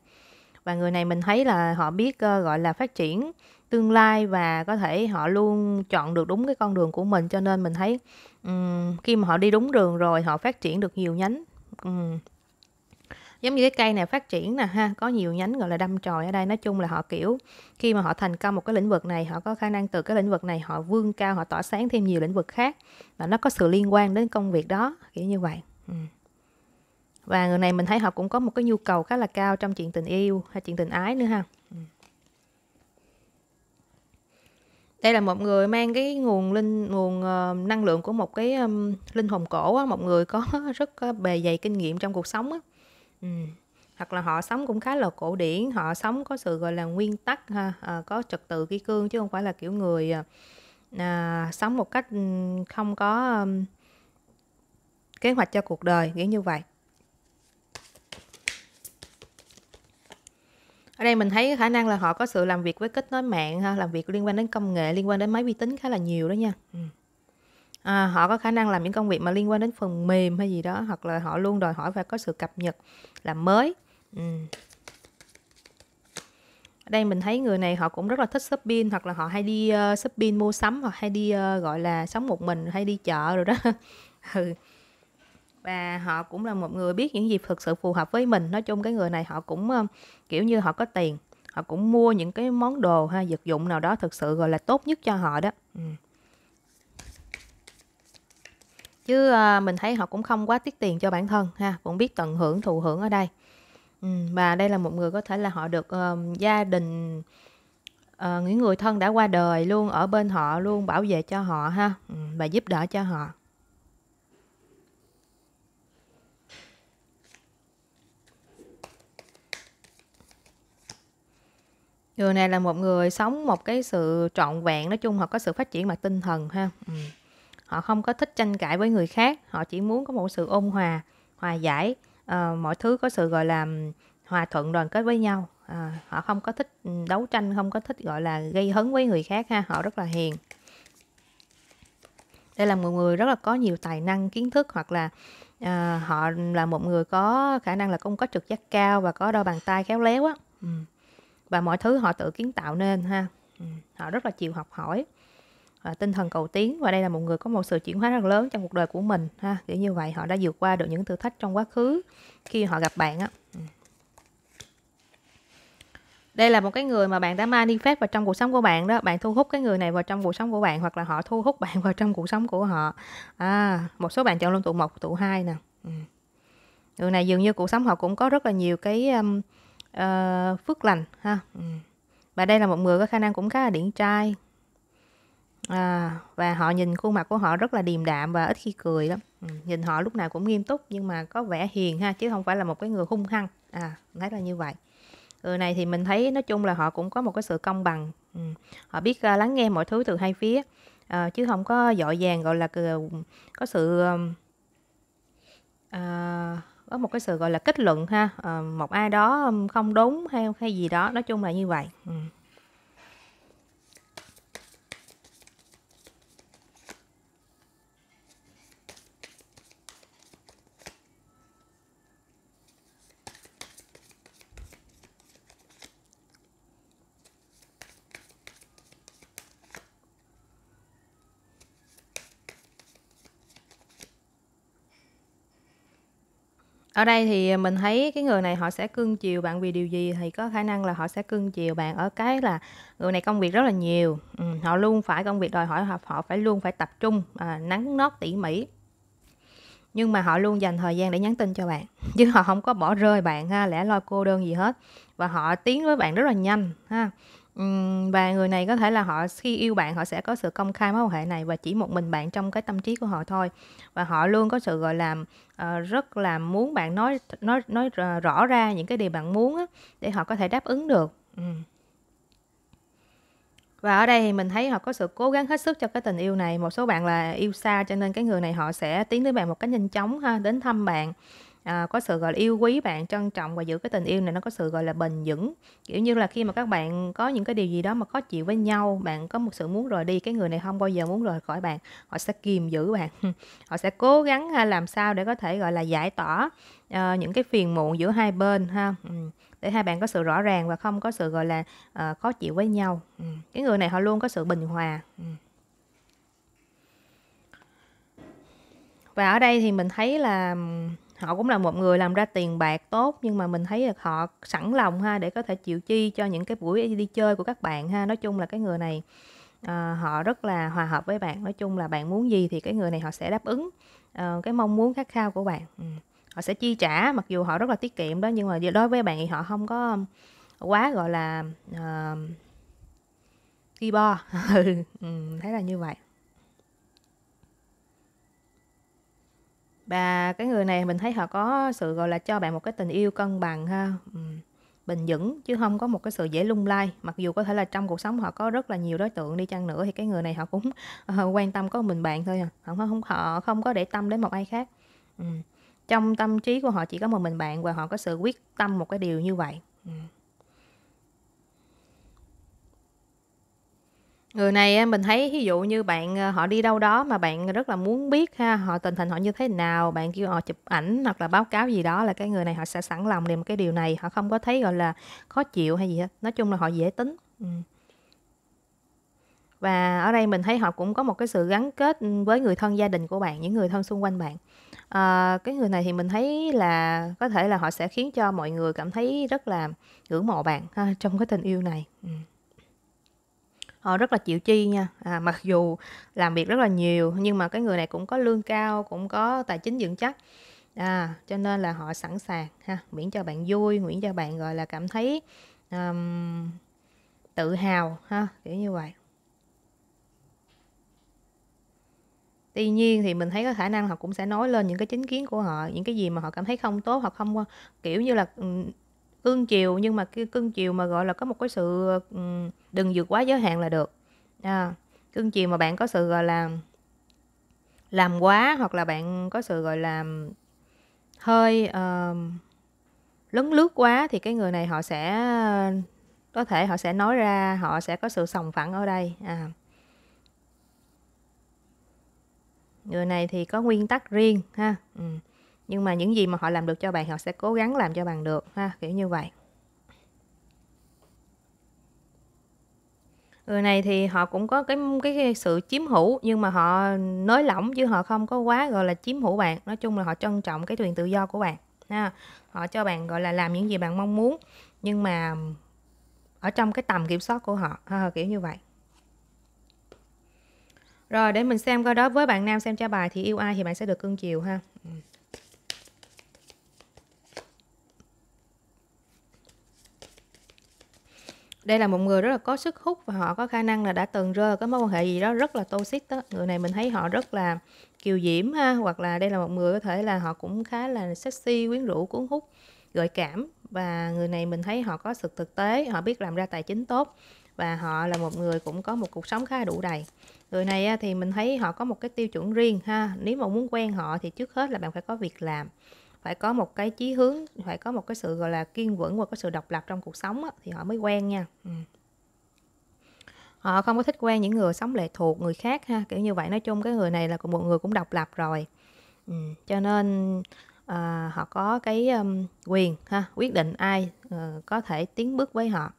và người này mình thấy là họ biết uh, gọi là phát triển tương lai và có thể họ luôn chọn được đúng cái con đường của mình cho nên mình thấy um, khi mà họ đi đúng đường rồi họ phát triển được nhiều nhánh um, giống như cái cây này phát triển nè ha có nhiều nhánh gọi là đâm chồi ở đây nói chung là họ kiểu khi mà họ thành công một cái lĩnh vực này họ có khả năng từ cái lĩnh vực này họ vươn cao họ tỏa sáng thêm nhiều lĩnh vực khác và nó có sự liên quan đến công việc đó kiểu như vậy và người này mình thấy họ cũng có một cái nhu cầu khá là cao trong chuyện tình yêu hay chuyện tình ái nữa ha đây là một người mang cái nguồn linh nguồn uh, năng lượng của một cái um, linh hồn cổ á, một người có rất uh, bề dày kinh nghiệm trong cuộc sống á. Ừ. hoặc là họ sống cũng khá là cổ điển họ sống có sự gọi là nguyên tắc ha à, có trật tự kỷ cương chứ không phải là kiểu người à, à sống một cách ừ, không có um, kế hoạch cho cuộc đời nghĩa như vậy ở đây mình thấy khả năng là họ có sự làm việc với kết nối mạng ha làm việc liên quan đến công nghệ liên quan đến máy vi tính khá là nhiều đó nha ừ. À, họ có khả năng làm những công việc mà liên quan đến phần mềm hay gì đó hoặc là họ luôn đòi hỏi phải có sự cập nhật làm mới ừ. ở đây mình thấy người này họ cũng rất là thích shopping hoặc là họ hay đi uh, shopping mua sắm hoặc hay đi uh, gọi là sống một mình hay đi chợ rồi đó ừ. và họ cũng là một người biết những gì thực sự phù hợp với mình nói chung cái người này họ cũng uh, kiểu như họ có tiền họ cũng mua những cái món đồ hay vật dụng nào đó thực sự gọi là tốt nhất cho họ đó ừ chứ à, mình thấy họ cũng không quá tiết tiền cho bản thân ha cũng biết tận hưởng thụ hưởng ở đây ừ, và đây là một người có thể là họ được uh, gia đình uh, những người thân đã qua đời luôn ở bên họ luôn bảo vệ cho họ ha ừ, và giúp đỡ cho họ Người này là một người sống một cái sự trọn vẹn, nói chung họ có sự phát triển mặt tinh thần ha. Ừ họ không có thích tranh cãi với người khác họ chỉ muốn có một sự ôn hòa hòa giải uh, mọi thứ có sự gọi là hòa thuận đoàn kết với nhau à, họ không có thích ừ, đấu tranh không có thích gọi là gây hấn với người khác ha họ rất là hiền đây là một người rất là có nhiều tài năng kiến thức hoặc là à, họ là một người có khả năng là cũng có trực giác cao và có đôi bàn tay khéo léo á ừ. và mọi thứ họ tự kiến tạo nên ha ừ, họ rất là chịu học hỏi à, tinh thần cầu tiến và đây là một người có một sự chuyển hóa rất lớn trong cuộc đời của mình ha kiểu như vậy họ đã vượt qua được những thử thách trong quá khứ khi họ gặp bạn á ừ. đây là một cái người mà bạn đã manifest vào trong cuộc sống của bạn đó bạn thu hút cái người này vào trong cuộc sống của bạn hoặc là họ thu hút bạn vào trong cuộc sống của họ à một số bạn chọn luôn tụ một tụ hai nè ừ. người này dường như cuộc sống họ cũng có rất là nhiều cái um, uh, phước lành ha ừ. và đây là một người có khả năng cũng khá là điển trai à, và họ nhìn khuôn mặt của họ rất là điềm đạm và ít khi cười lắm ừ, nhìn họ lúc nào cũng nghiêm túc nhưng mà có vẻ hiền ha chứ không phải là một cái người hung hăng à thấy là như vậy người này thì mình thấy nói chung là họ cũng có một cái sự công bằng ừ, họ biết à, lắng nghe mọi thứ từ hai phía uh, chứ không có dội vàng gọi là có sự uh, có một cái sự gọi là kết luận ha uh, một ai đó không đúng hay hay gì đó nói chung là như vậy ừ. Ở đây thì mình thấy cái người này họ sẽ cưng chiều bạn vì điều gì thì có khả năng là họ sẽ cưng chiều bạn ở cái là người này công việc rất là nhiều, ừ, họ luôn phải công việc đòi hỏi họ, họ phải luôn phải tập trung, à, nắng nót tỉ mỉ. Nhưng mà họ luôn dành thời gian để nhắn tin cho bạn, chứ họ không có bỏ rơi bạn ha, lẻ loi cô đơn gì hết và họ tiến với bạn rất là nhanh ha và người này có thể là họ khi yêu bạn họ sẽ có sự công khai mối quan hệ này và chỉ một mình bạn trong cái tâm trí của họ thôi. Và họ luôn có sự, gọi là, ờ, rất là muốn bạn nói nói nói rõ ra những cái điều bạn muốn á, để họ có thể đáp ứng được. Và ở đây thì mình thấy họ có sự cố gắng hết sức cho cái tình yêu này. Một số bạn là yêu xa cho nên cái người này họ sẽ tiến tới bạn một cách nhanh chóng ha, đến thăm bạn à, có sự gọi là yêu quý bạn trân trọng và giữ cái tình yêu này nó có sự gọi là bền vững kiểu như là khi mà các bạn có những cái điều gì đó mà khó chịu với nhau bạn có một sự muốn rời đi cái người này không bao giờ muốn rời khỏi bạn họ sẽ kìm giữ bạn họ sẽ cố gắng à, làm sao để có thể gọi là giải tỏa uh, những cái phiền muộn giữa hai bên ha ừ để hai bạn có sự rõ ràng và không có sự gọi là uh, khó chịu với nhau ừ. cái người này họ luôn có sự bình hòa ừ. và ở đây thì mình thấy là họ cũng là một người làm ra tiền bạc tốt nhưng mà mình thấy là họ sẵn lòng ha để có thể chịu chi cho những cái buổi đi chơi của các bạn ha nói chung là cái người này à, họ rất là hòa hợp với bạn nói chung là bạn muốn gì thì cái người này họ sẽ đáp ứng à, cái mong muốn khát khao của bạn ừ. họ sẽ chi trả mặc dù họ rất là tiết kiệm đó nhưng mà đối với bạn thì họ không có quá gọi là uh, ki bo ừ, ừ, thấy là như vậy Và cái người này mình thấy họ có sự gọi là cho bạn một cái tình yêu cân bằng ha. Bình vững chứ không có một cái sự dễ lung lay. Mặc dù có thể là trong cuộc sống họ có rất là nhiều đối tượng đi chăng nữa thì cái người này họ cũng ờ, quan tâm có mình bạn thôi à. Họ không họ không có để tâm đến một ai khác. Ừm. Trong tâm trí của họ chỉ có một mình bạn và họ có sự quyết tâm một cái điều như vậy. Ừm. Người này mình thấy ví dụ như bạn, ờ, họ đi đâu đó mà bạn rất là muốn biết ha, họ tình hình họ như thế nào, bạn kêu họ chụp ảnh hoặc là báo cáo gì đó là cái người này họ sẽ sẵn lòng làm cái điều này, họ không có thấy, gọi là, khó chịu hay gì hết, nói chung là họ dễ tính. Ừ. Và ở đây mình thấy họ cũng có một cái sự gắn kết, với người thân gia đình của bạn, những người thân xung quanh bạn. Ờ, cái người này thì mình thấy là có thể là họ sẽ khiến cho mọi người cảm thấy rất là ngưỡng mộ bạn ha, trong cái tình yêu này. Ừm. Ờ, rất là chịu chi nha à, mặc dù làm việc rất là nhiều nhưng mà cái người này cũng có lương cao cũng có tài chính vững chắc à, cho nên là họ sẵn sàng ha miễn cho bạn vui miễn cho bạn gọi là cảm thấy um, tự hào ha kiểu như vậy tuy nhiên thì mình thấy có khả năng họ cũng sẽ nói lên những cái chính kiến của họ những cái gì mà họ cảm thấy không tốt hoặc không kiểu như là cưng chiều nhưng mà cái cưng chiều mà gọi là có một cái sự ừ, đừng vượt quá giới hạn là được à, cưng chiều mà bạn có sự gọi là làm quá hoặc là bạn có sự gọi là hơi uh, lấn lướt quá thì cái người này họ sẽ có thể họ sẽ nói ra họ sẽ có sự sòng phẳng ở đây à. người này thì có nguyên tắc riêng ha ừ nhưng mà những gì mà họ làm được cho bạn họ sẽ cố gắng làm cho bạn được ha kiểu như vậy người này thì họ cũng có cái cái sự chiếm hữu nhưng mà họ nới lỏng chứ họ không có quá gọi là chiếm hữu bạn nói chung là họ trân trọng cái quyền tự do của bạn ha họ cho bạn gọi là làm những gì bạn mong muốn nhưng mà ở trong cái tầm kiểm soát của họ ha, kiểu như vậy rồi để mình xem coi đó với bạn nam xem cho bài thì yêu ai thì bạn sẽ được cưng chiều ha ừ. đây là một người rất là có sức hút và họ có khả năng là đã từng rơi cái mối quan hệ gì đó rất là toxic đó. người này mình thấy họ rất là kiều diễm ha hoặc là đây là một người có thể là họ cũng khá là sexy quyến rũ cuốn hút gợi cảm và người này mình thấy họ có sự thực tế họ biết làm ra tài chính tốt và họ là một người cũng có một cuộc sống khá đủ đầy người này thì mình thấy họ có một cái tiêu chuẩn riêng ha nếu mà muốn quen họ thì trước hết là bạn phải có việc làm phải có một cái chí hướng phải có một cái sự gọi là kiên vững và có sự độc lập trong cuộc sống á, thì họ mới quen nha ừ. họ không có thích quen những người sống lệ thuộc người khác ha kiểu như vậy nói chung cái người này là một người cũng độc lập rồi ừ. cho nên à, họ có cái um, quyền ha quyết định ai uh, có thể tiến bước với họ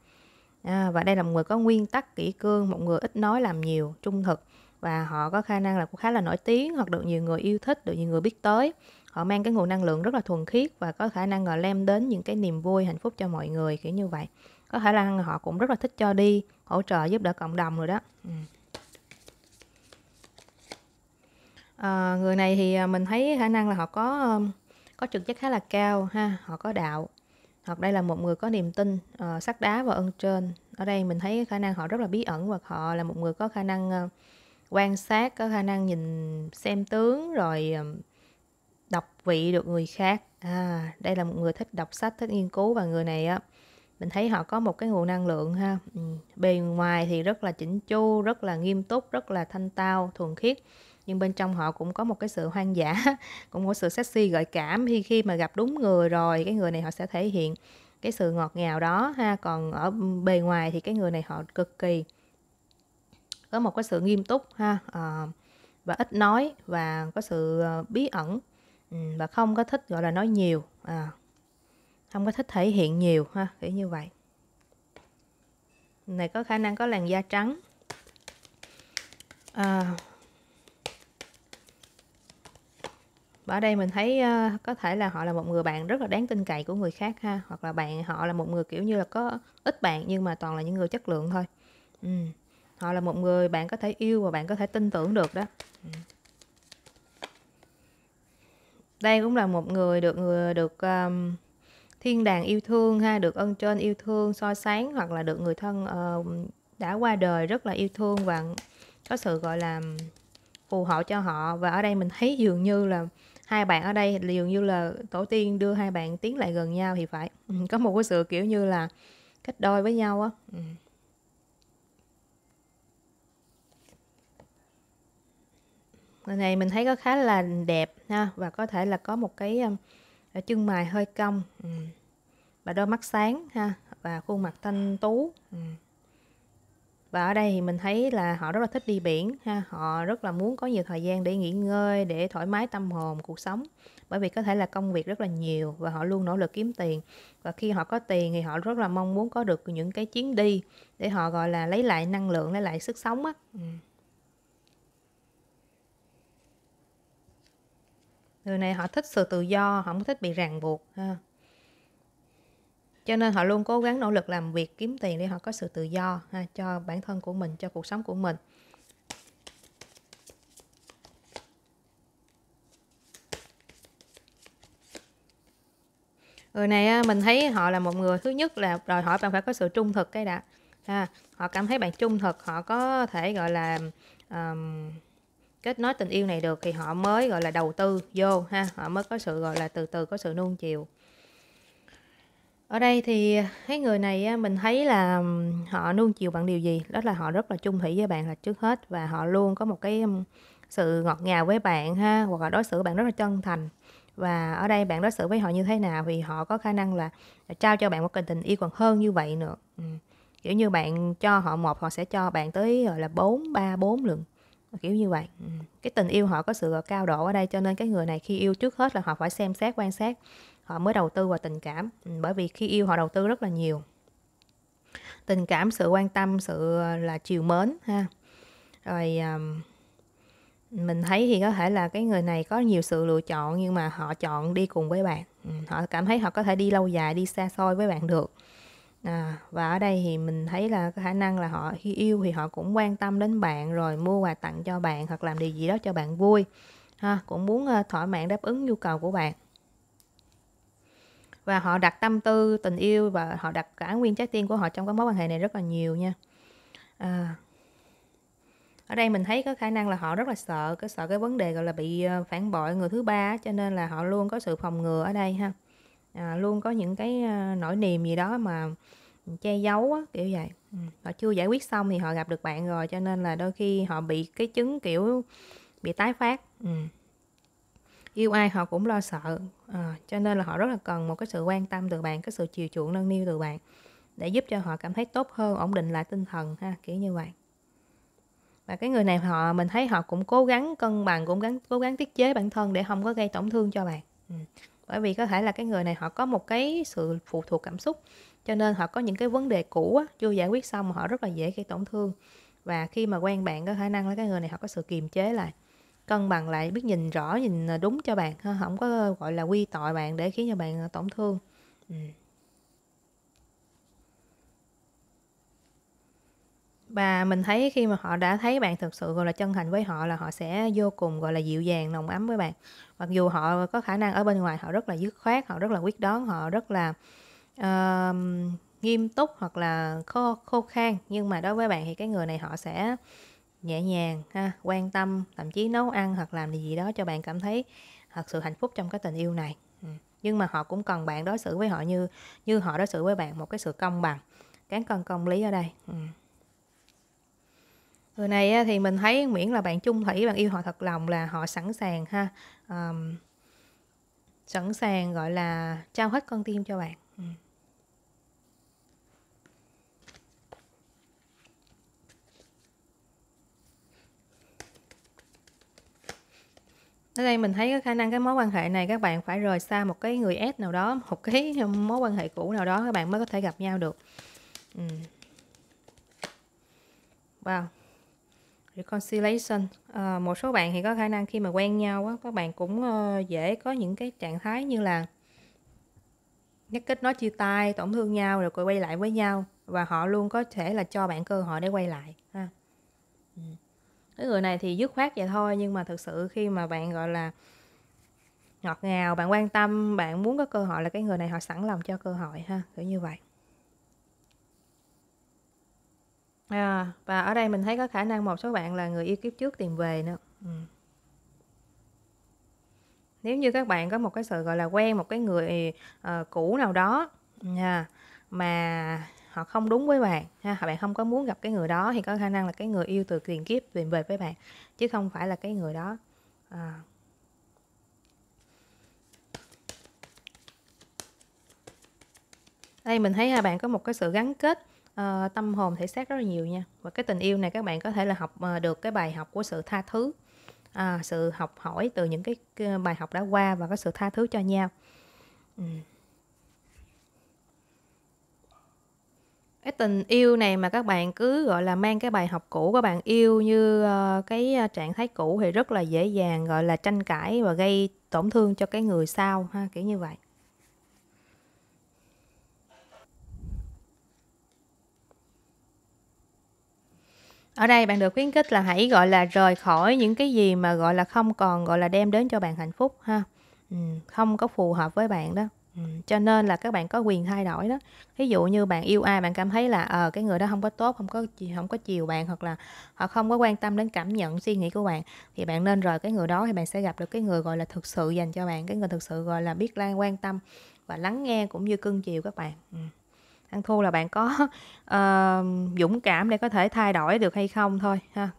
à, và đây là một người có nguyên tắc kỹ cương một người ít nói làm nhiều trung thực và họ có khả năng là cũng khá là nổi tiếng hoặc được nhiều người yêu thích được nhiều người biết tới họ mang cái nguồn năng lượng rất là thuần khiết và có khả năng là đem đến những cái niềm vui hạnh phúc cho mọi người kiểu như vậy có khả năng họ cũng rất là thích cho đi hỗ trợ giúp đỡ cộng đồng rồi đó ừ. à, người này thì à, mình thấy khả năng là họ có ờ, có trực giác khá là cao ha họ có đạo hoặc đây là một người có niềm tin uh, sắt đá và ân trên ở đây mình thấy khả năng họ rất là bí ẩn và họ là một người có khả năng uh, quan sát có khả năng nhìn xem tướng rồi uh, vị được người khác à đây là một người thích đọc sách thích nghiên cứu và người này á mình thấy họ có một cái nguồn năng lượng ha ừ, bề ngoài thì rất là chỉnh chu rất là nghiêm túc rất là thanh tao thuần khiết nhưng bên trong họ cũng có một cái sự hoang dã cũng có sự sexy gợi cảm khi khi mà gặp đúng người rồi cái người này họ sẽ thể hiện cái sự ngọt ngào đó ha còn ở bề ngoài thì cái người này họ cực kỳ có một cái sự nghiêm túc ha à, và ít nói và có sự ờ, bí ẩn Ừ, và không có thích gọi là nói nhiều à, không có thích thể hiện nhiều ha kiểu như vậy này có khả năng có làn da trắng à, ở đây mình thấy uh, có thể là họ là một người bạn rất là đáng tin cậy của người khác ha hoặc là bạn họ là một người kiểu như là có ít bạn nhưng mà toàn là những người chất lượng thôi ừ. họ là một người bạn có thể yêu và bạn có thể tin tưởng được đó ừ đây cũng là một người được người được um, thiên đàng yêu thương ha được ân trên yêu thương soi sáng hoặc là được người thân uh, đã qua đời rất là yêu thương và có sự gọi là phù hộ cho họ và ở đây mình thấy dường như là hai bạn ở đây dường như là tổ tiên đưa hai bạn tiến lại gần nhau thì phải ừ, có một cái sự kiểu như là kết đôi với nhau á ừ. này mình thấy có khá là đẹp ha và có thể là có một cái um, ờ, chân mày hơi cong ừ. và đôi mắt sáng ha và khuôn mặt thanh tú ừ. và ở đây thì mình thấy là họ rất là thích đi biển ha họ rất là muốn có nhiều thời gian để nghỉ ngơi để thoải mái tâm hồn cuộc sống bởi vì có thể là công việc rất là nhiều và họ luôn nỗ lực kiếm tiền và khi họ có tiền thì họ rất là mong muốn có được những cái chuyến đi để họ gọi là lấy lại năng lượng lấy lại sức sống á ừ. người này họ thích sự tự do họ không thích bị ràng buộc ha cho nên họ luôn cố gắng nỗ lực làm việc kiếm tiền để họ có sự tự do ha, cho bản thân của mình cho cuộc sống của mình người này mình thấy họ là một người thứ nhất là đòi hỏi bạn phải có sự trung thực cái đã ha họ cảm thấy bạn trung thực họ có thể gọi là um, kết nối tình yêu này được thì họ mới gọi là đầu tư vô ha họ mới có sự gọi là từ từ có sự nuông chiều ở đây thì cái người này mình thấy là họ nuông chiều bạn điều gì đó là họ rất là chung thủy với bạn là trước hết và họ luôn có một cái sự ngọt ngào với bạn ha hoặc là đối xử bạn rất là chân thành và ở đây bạn đối xử với họ như thế nào vì họ có khả năng là trao cho bạn một cái tình yêu còn hơn như vậy nữa ừ. kiểu như bạn cho họ một họ sẽ cho bạn tới gọi là bốn ba bốn lần kiểu như vậy ừ. cái tình yêu họ có sự cao độ ở đây cho nên cái người này khi yêu trước hết là họ phải xem xét quan sát họ mới đầu tư vào tình cảm ừ, bởi vì khi yêu họ đầu tư rất là nhiều tình cảm sự quan tâm sự là chiều mến ha rồi mình thấy thì có thể là cái người này có nhiều sự lựa chọn nhưng mà họ chọn đi cùng với bạn ừ, họ cảm thấy họ có thể đi lâu dài đi xa xôi với bạn được À, và ở đây thì mình thấy là có khả năng là họ khi yêu thì họ cũng quan tâm đến bạn rồi mua quà tặng cho bạn hoặc làm điều gì đó cho bạn vui ha cũng muốn ờ, thỏa mãn đáp ứng nhu cầu của bạn và họ đặt tâm tư tình yêu và họ đặt cả nguyên trái tim của họ trong cái mối quan hệ này rất là nhiều nha à, ở đây mình thấy có khả năng là họ rất là sợ cái sợ cái vấn đề gọi là bị ờ, phản bội người thứ ba cho nên là họ luôn có sự phòng ngừa ở đây ha à, luôn có những cái ờ, nỗi niềm gì đó mà che giấu á, kiểu vậy ừ, họ chưa giải quyết xong thì họ gặp được bạn rồi cho nên là đôi khi họ bị cái chứng kiểu bị tái phát ừ. yêu ai họ cũng lo sợ à, cho nên là họ rất là cần một cái sự quan tâm từ bạn cái sự chiều chuộng nâng niu từ bạn để giúp cho họ cảm thấy tốt hơn ổn định lại tinh thần ha kiểu như vậy và cái người này họ mình thấy họ cũng cố gắng cân bằng cũng gắng cố gắng tiết chế bản thân để không có gây tổn thương cho bạn ừ bởi vì có thể là cái người này họ có một cái sự phụ thuộc cảm xúc cho nên họ có những cái vấn đề cũ á, chưa giải quyết xong mà họ rất là dễ gây tổn thương và khi mà quen bạn có khả năng là cái người này họ có sự kiềm chế lại cân bằng lại biết nhìn rõ nhìn à, đúng cho bạn không có gọi là quy tội bạn để khiến cho bạn à, tổn thương ừ. Và mình thấy khi mà họ đã thấy bạn thực sự, gọi là, chân thành với họ là họ sẽ vô cùng, gọi là, dịu dàng, nồng ấm với bạn. Mặc dù họ có khả năng ở bên ngoài họ rất là dứt khoát, họ rất là quyết đoán, họ rất là, ờ, nghiêm túc hoặc là khô khô khan, nhưng mà đối với bạn thì cái người này họ sẽ nhẹ nhàng ha, quan tâm, thậm chí nấu ăn hoặc làm điều gì đó cho bạn cảm thấy thật sự hạnh phúc trong cái tình yêu này. Ừ. nhưng mà họ cũng cần bạn đối xử với họ như như họ đối xử với bạn, một cái sự công bằng, cán cân công lý ở đây. Ừm người này thì mình thấy miễn là bạn chung thủy bạn yêu họ thật lòng là họ sẵn sàng ha um, sẵn sàng gọi là trao hết con tim cho bạn ừ. ở đây mình thấy cái khả năng cái mối quan hệ này các bạn phải rời xa một cái người S nào đó một cái mối quan hệ cũ nào đó các bạn mới có thể gặp nhau được ừ. wow reconciliation à, một số bạn thì có khả năng khi mà quen nhau á các bạn cũng ờ, dễ có những cái trạng thái như là nhất kết nói chia tay tổn thương nhau rồi quay lại với nhau và họ luôn có thể là cho bạn cơ hội để quay lại ha ừ. cái người này thì dứt khoát vậy thôi nhưng mà thực sự khi mà bạn gọi là ngọt ngào bạn quan tâm bạn muốn có cơ hội là cái người này họ sẵn lòng cho cơ hội ha kiểu như vậy À, và ở đây mình thấy có khả năng một số bạn là người yêu kiếp trước tìm về nữa. Ừ. Nếu như các bạn có một cái sự gọi là quen một cái người uh, cũ nào đó nha mà họ không đúng với bạn ha, bạn không có muốn gặp cái người đó thì có khả năng là cái người yêu từ tiền kiếp tìm về với bạn chứ không phải là cái người đó. À. Đây mình thấy hai bạn có một cái sự gắn kết Ờ, tâm hồn thể xác rất là nhiều nha và cái tình yêu này các bạn có thể là học uh, được cái bài học của sự tha thứ à, sự học hỏi từ những cái, bài học đã qua và có sự tha thứ cho nhau ừ. cái tình yêu này mà các bạn cứ gọi là mang cái bài học cũ các bạn yêu như uh, cái trạng thái cũ thì rất là dễ dàng gọi là tranh cãi và gây tổn thương cho cái người sau ha kiểu như vậy ở đây bạn được khuyến khích là hãy gọi là rời khỏi những cái gì mà gọi là không còn gọi là đem đến cho bạn hạnh phúc ha ừ, không có phù hợp với bạn đó ừ, cho nên là các bạn có quyền thay đổi đó ví dụ như bạn yêu ai bạn cảm thấy là ờ à, cái người đó không có tốt không có không có chiều bạn hoặc là họ không có quan tâm đến cảm nhận suy nghĩ của bạn thì bạn nên rời cái người đó thì bạn sẽ gặp được cái người gọi là thực sự dành cho bạn cái người thực sự gọi là biết lan quan tâm và lắng nghe cũng như cưng chiều các bạn ừ ăn thua là bạn có uh, dũng cảm để có thể thay đổi được hay không thôi ha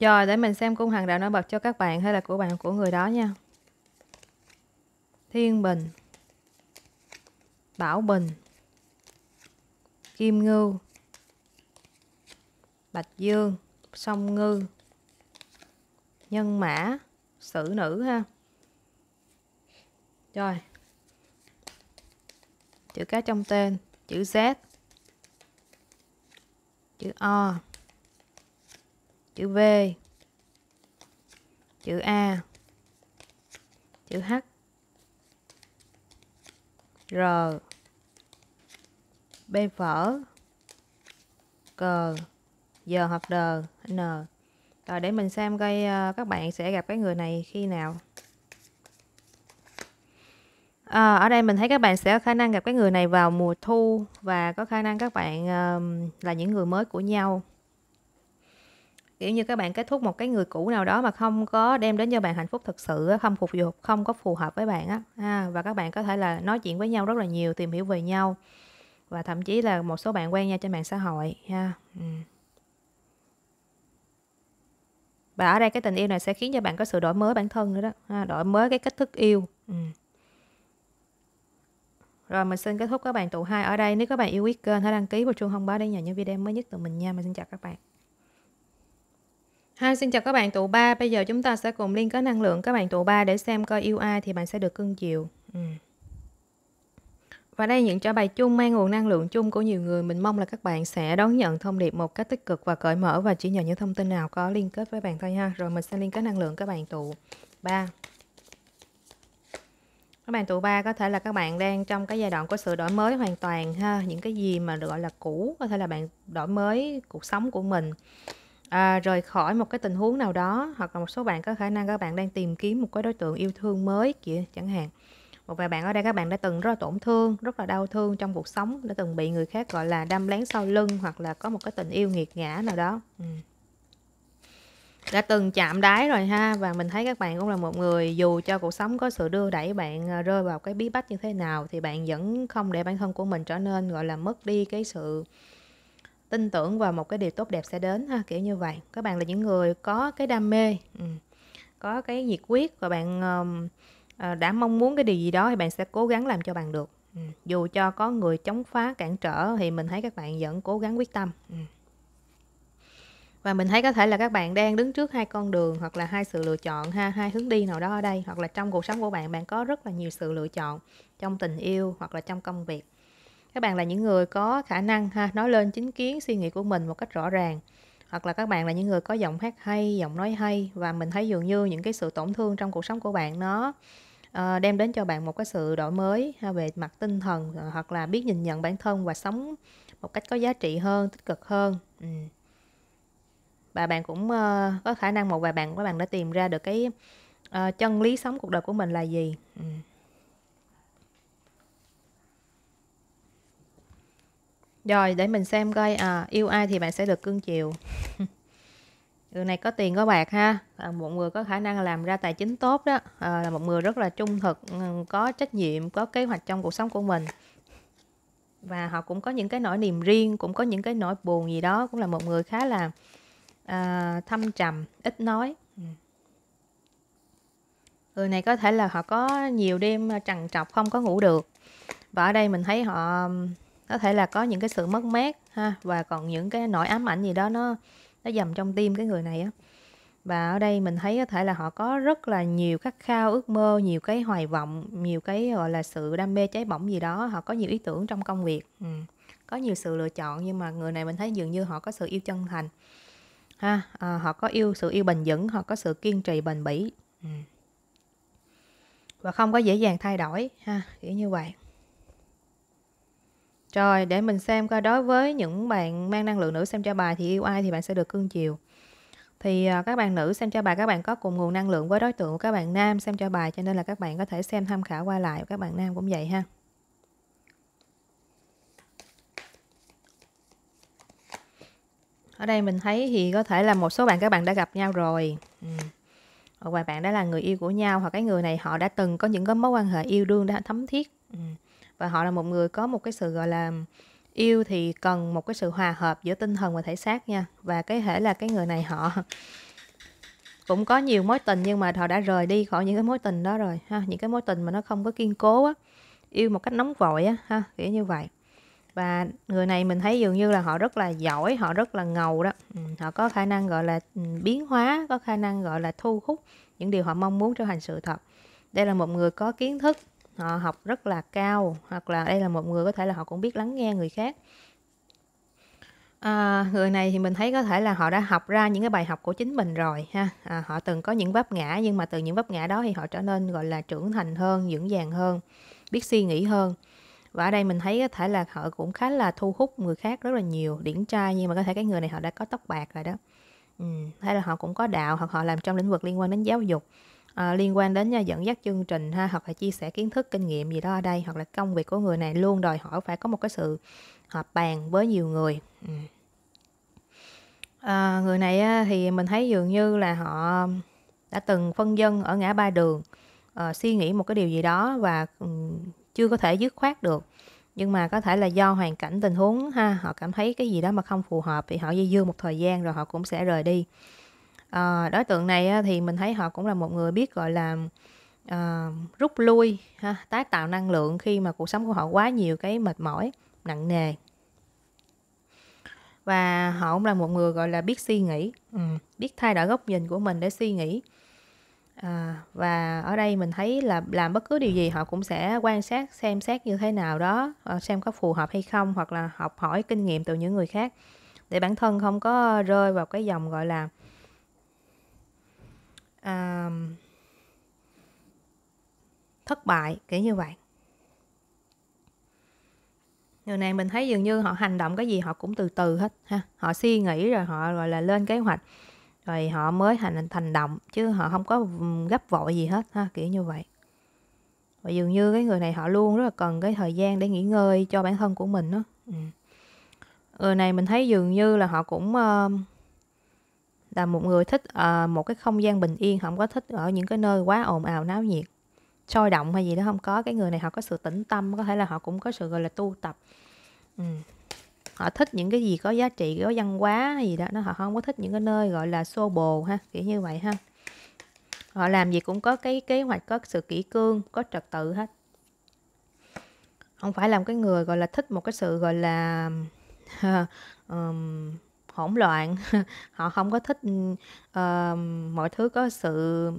rồi để mình xem cung hàng đạo nổi bật cho các bạn hay là của bạn của người đó nha thiên bình bảo bình kim Ngư, bạch dương song ngư nhân mã sử nữ ha rồi chữ cái trong tên chữ Z chữ O chữ V chữ A chữ H R B phở C giờ hoặc D n rồi để mình xem coi ờ, các bạn sẽ gặp cái người này khi nào Ờ, ở đây mình thấy các bạn sẽ có khả năng gặp cái người này vào mùa thu và có khả năng các bạn, ờm, là những người mới của nhau. Kiểu như các bạn kết thúc một cái người cũ nào đó mà không có đem đến cho bạn hạnh phúc thật sự không phục vụ không có phù hợp với bạn á, ha. À, và các bạn có thể là nói chuyện với nhau rất là nhiều, tìm hiểu về nhau và thậm chí là một số bạn quen nhau trên mạng xã hội ha. Ừm. Và ở đây cái tình yêu này sẽ khiến cho bạn có sự đổi mới bản thân nữa đó ha, à, đổi mới cái cách thức yêu. Ừm. Rồi mình xin kết thúc các bạn tụ hai ở đây. Nếu các bạn yêu quý kênh hãy đăng ký và chuông thông báo để nhận những video mới nhất từ mình nha. Mình xin chào các bạn. Hai xin chào các bạn tụ ba. Bây giờ chúng ta sẽ cùng liên kết năng lượng các bạn tụ ba để xem coi yêu ai thì bạn sẽ được cưng chiều. Ừ. Và đây những trả bài chung mang nguồn năng lượng chung của nhiều người. Mình mong là các bạn sẽ đón nhận thông điệp một cách tích cực và cởi mở và chỉ nhận những thông tin nào có liên kết với bạn thôi ha. Rồi mình sẽ liên kết năng lượng các bạn tụ 3 các bạn tuổi ba có thể là các bạn đang trong cái giai đoạn của sự đổi mới hoàn toàn ha những cái gì mà gọi là cũ có thể là bạn đổi mới cuộc sống của mình à, rời khỏi một cái tình huống nào đó hoặc là một số bạn có khả năng các bạn đang tìm kiếm một cái đối tượng yêu thương mới kia chẳng hạn một vài bạn ở đây các bạn đã từng rất là tổn thương rất là đau thương trong cuộc sống đã từng bị người khác gọi là đâm lén sau lưng hoặc là có một cái tình yêu nghiệt ngã nào đó ừ đã từng chạm đáy rồi ha và mình thấy các bạn cũng là một người dù cho cuộc sống có sự đưa đẩy bạn ờ, rơi vào cái bí bách như thế nào thì bạn vẫn không để bản thân của mình trở nên gọi là mất đi cái sự tin tưởng vào một cái điều tốt đẹp sẽ đến ha kiểu như vậy các bạn là những người có cái đam mê ừ, có cái nhiệt huyết và bạn ờ, đã mong muốn cái điều gì đó thì bạn sẽ cố gắng làm cho bạn được ừ, dù cho có người chống phá cản trở thì mình thấy các bạn vẫn cố gắng quyết tâm ừ và mình thấy có thể là các bạn đang đứng trước hai con đường hoặc là hai sự lựa chọn ha hai hướng đi nào đó ở đây hoặc là trong cuộc sống của bạn bạn có rất là nhiều sự lựa chọn trong tình yêu hoặc là trong công việc các bạn là những người có khả năng ha nói lên chính kiến suy nghĩ của mình một cách rõ ràng hoặc là các bạn là những người có giọng hát hay giọng nói hay và mình thấy dường như những cái sự tổn thương trong cuộc sống của bạn nó uh, đem đến cho bạn một cái sự đổi mới ha, về mặt tinh thần ờ, hoặc là biết nhìn nhận bản thân và sống một cách có giá trị hơn tích cực hơn ừ và bạn cũng uh, có khả năng một vài bạn các bạn đã tìm ra được cái uh, chân lý sống cuộc đời của mình là gì ừ. rồi để mình xem coi à, yêu ai thì bạn sẽ được cưng chiều người này có tiền có bạc ha à, một người có khả năng làm ra tài chính tốt đó à, là một người rất là trung thực ừ, có trách nhiệm có kế hoạch trong cuộc sống của mình và họ cũng có những cái nỗi niềm riêng cũng có những cái nỗi buồn gì đó cũng là một người khá là uh, thâm trầm ít nói ừ. người này có thể là họ có nhiều đêm trằn trọc không có ngủ được và ở đây mình thấy họ có thể là có những cái sự mất mát ha và còn những cái nỗi ám ảnh gì đó nó nó dầm trong tim cái người này á và ở đây mình thấy có thể là họ có rất là nhiều khát khao ước mơ nhiều cái hoài vọng nhiều cái gọi là sự đam mê cháy bỏng gì đó họ có nhiều ý tưởng trong công việc ừ. có nhiều sự lựa chọn nhưng mà người này mình thấy dường như họ có sự yêu chân thành ha à, họ có yêu sự yêu bền vững họ có sự kiên trì bền bỉ ừ. và không có dễ dàng thay đổi ha kiểu như vậy rồi để mình xem coi đối với những bạn mang năng lượng nữ xem cho bài thì yêu ai thì bạn sẽ được cương chiều thì ờ, các bạn nữ xem cho bài các bạn có cùng nguồn năng lượng với đối tượng của các bạn nam xem cho bài cho nên là các bạn có thể xem tham khảo qua lại các bạn nam cũng vậy ha ở đây mình thấy thì có thể là một số bạn các bạn đã gặp nhau rồi ừ. một vài bạn đã là người yêu của nhau hoặc cái người này họ đã từng có những cái mối quan hệ yêu đương đã thấm thiết ừ. và họ là một người có một cái sự gọi là yêu thì cần một cái sự hòa hợp giữa tinh thần và thể xác nha và cái thể là cái người này họ cũng có nhiều mối tình nhưng mà họ đã rời đi khỏi những cái mối tình đó rồi ha những cái mối tình mà nó không có kiên cố á yêu một cách nóng vội á ha kiểu như vậy và người này mình thấy dường như là họ rất là giỏi họ rất là ngầu đó ừ, họ có khả năng gọi là ừ, biến hóa có khả năng gọi là thu hút những điều họ mong muốn trở thành sự thật đây là một người có kiến thức họ học rất là cao hoặc là đây là một người có thể là họ cũng biết lắng nghe người khác à, người này thì mình thấy có thể là họ đã học ra những cái bài học của chính mình rồi ha à, họ từng có những vấp ngã nhưng mà từ những vấp ngã đó thì họ trở nên gọi là trưởng thành hơn vững vàng hơn biết suy nghĩ hơn và ở đây mình thấy có thể là họ cũng khá là thu hút người khác rất là nhiều điển trai nhưng mà có thể cái người này họ đã có tóc bạc rồi đó ừ, hay là họ cũng có đạo hoặc họ làm trong lĩnh vực liên quan đến giáo dục à, liên quan đến à, dẫn dắt chương trình ha hoặc là chia sẻ kiến thức kinh nghiệm gì đó ở đây hoặc là công việc của người này luôn đòi hỏi phải có một cái sự họp bàn với nhiều người ừ. à, người này thì mình thấy dường như là họ đã từng phân dân ở ngã ba đường uh, suy nghĩ một cái điều gì đó và um, chưa có thể dứt khoát được nhưng mà có thể là do hoàn cảnh tình huống ha họ cảm thấy cái gì đó mà không phù hợp thì họ dây dưa một thời gian rồi họ cũng sẽ rời đi à, đối tượng này thì mình thấy họ cũng là một người biết gọi là à, rút lui ha, tái tạo năng lượng khi mà cuộc sống của họ quá nhiều cái mệt mỏi nặng nề và họ cũng là một người gọi là biết suy nghĩ ừ. biết thay đổi góc nhìn của mình để suy nghĩ À, và ở đây mình thấy là làm bất cứ điều gì họ cũng sẽ quan sát xem xét như thế nào đó ờ, xem có phù hợp hay không hoặc là học hỏi kinh nghiệm từ những người khác để bản thân không có rơi vào cái dòng gọi là à, thất bại kiểu như vậy người này mình thấy dường như họ hành động cái gì họ cũng từ từ hết ha họ suy nghĩ rồi họ gọi là lên kế hoạch rồi họ mới thành thành động chứ họ không có gấp vội gì hết ha kiểu như vậy và dường như cái người này họ luôn rất là cần cái thời gian để nghỉ ngơi cho bản thân của mình đó ừ. người này mình thấy dường như là họ cũng uh, là một người thích uh, một cái không gian bình yên không có thích ở những cái nơi quá ồn ào náo nhiệt sôi động hay gì đó không có cái người này họ có sự tĩnh tâm có thể là họ cũng có sự gọi là tu tập ừ họ thích những cái gì có giá trị có văn hóa gì đó nó họ không có thích những cái nơi gọi là xô bồ ha kiểu như vậy ha họ làm gì cũng có cái kế hoạch có sự kỹ cương có trật tự hết không phải làm cái người gọi là thích một cái sự gọi là um, hỗn loạn họ không có thích uh, mọi thứ có sự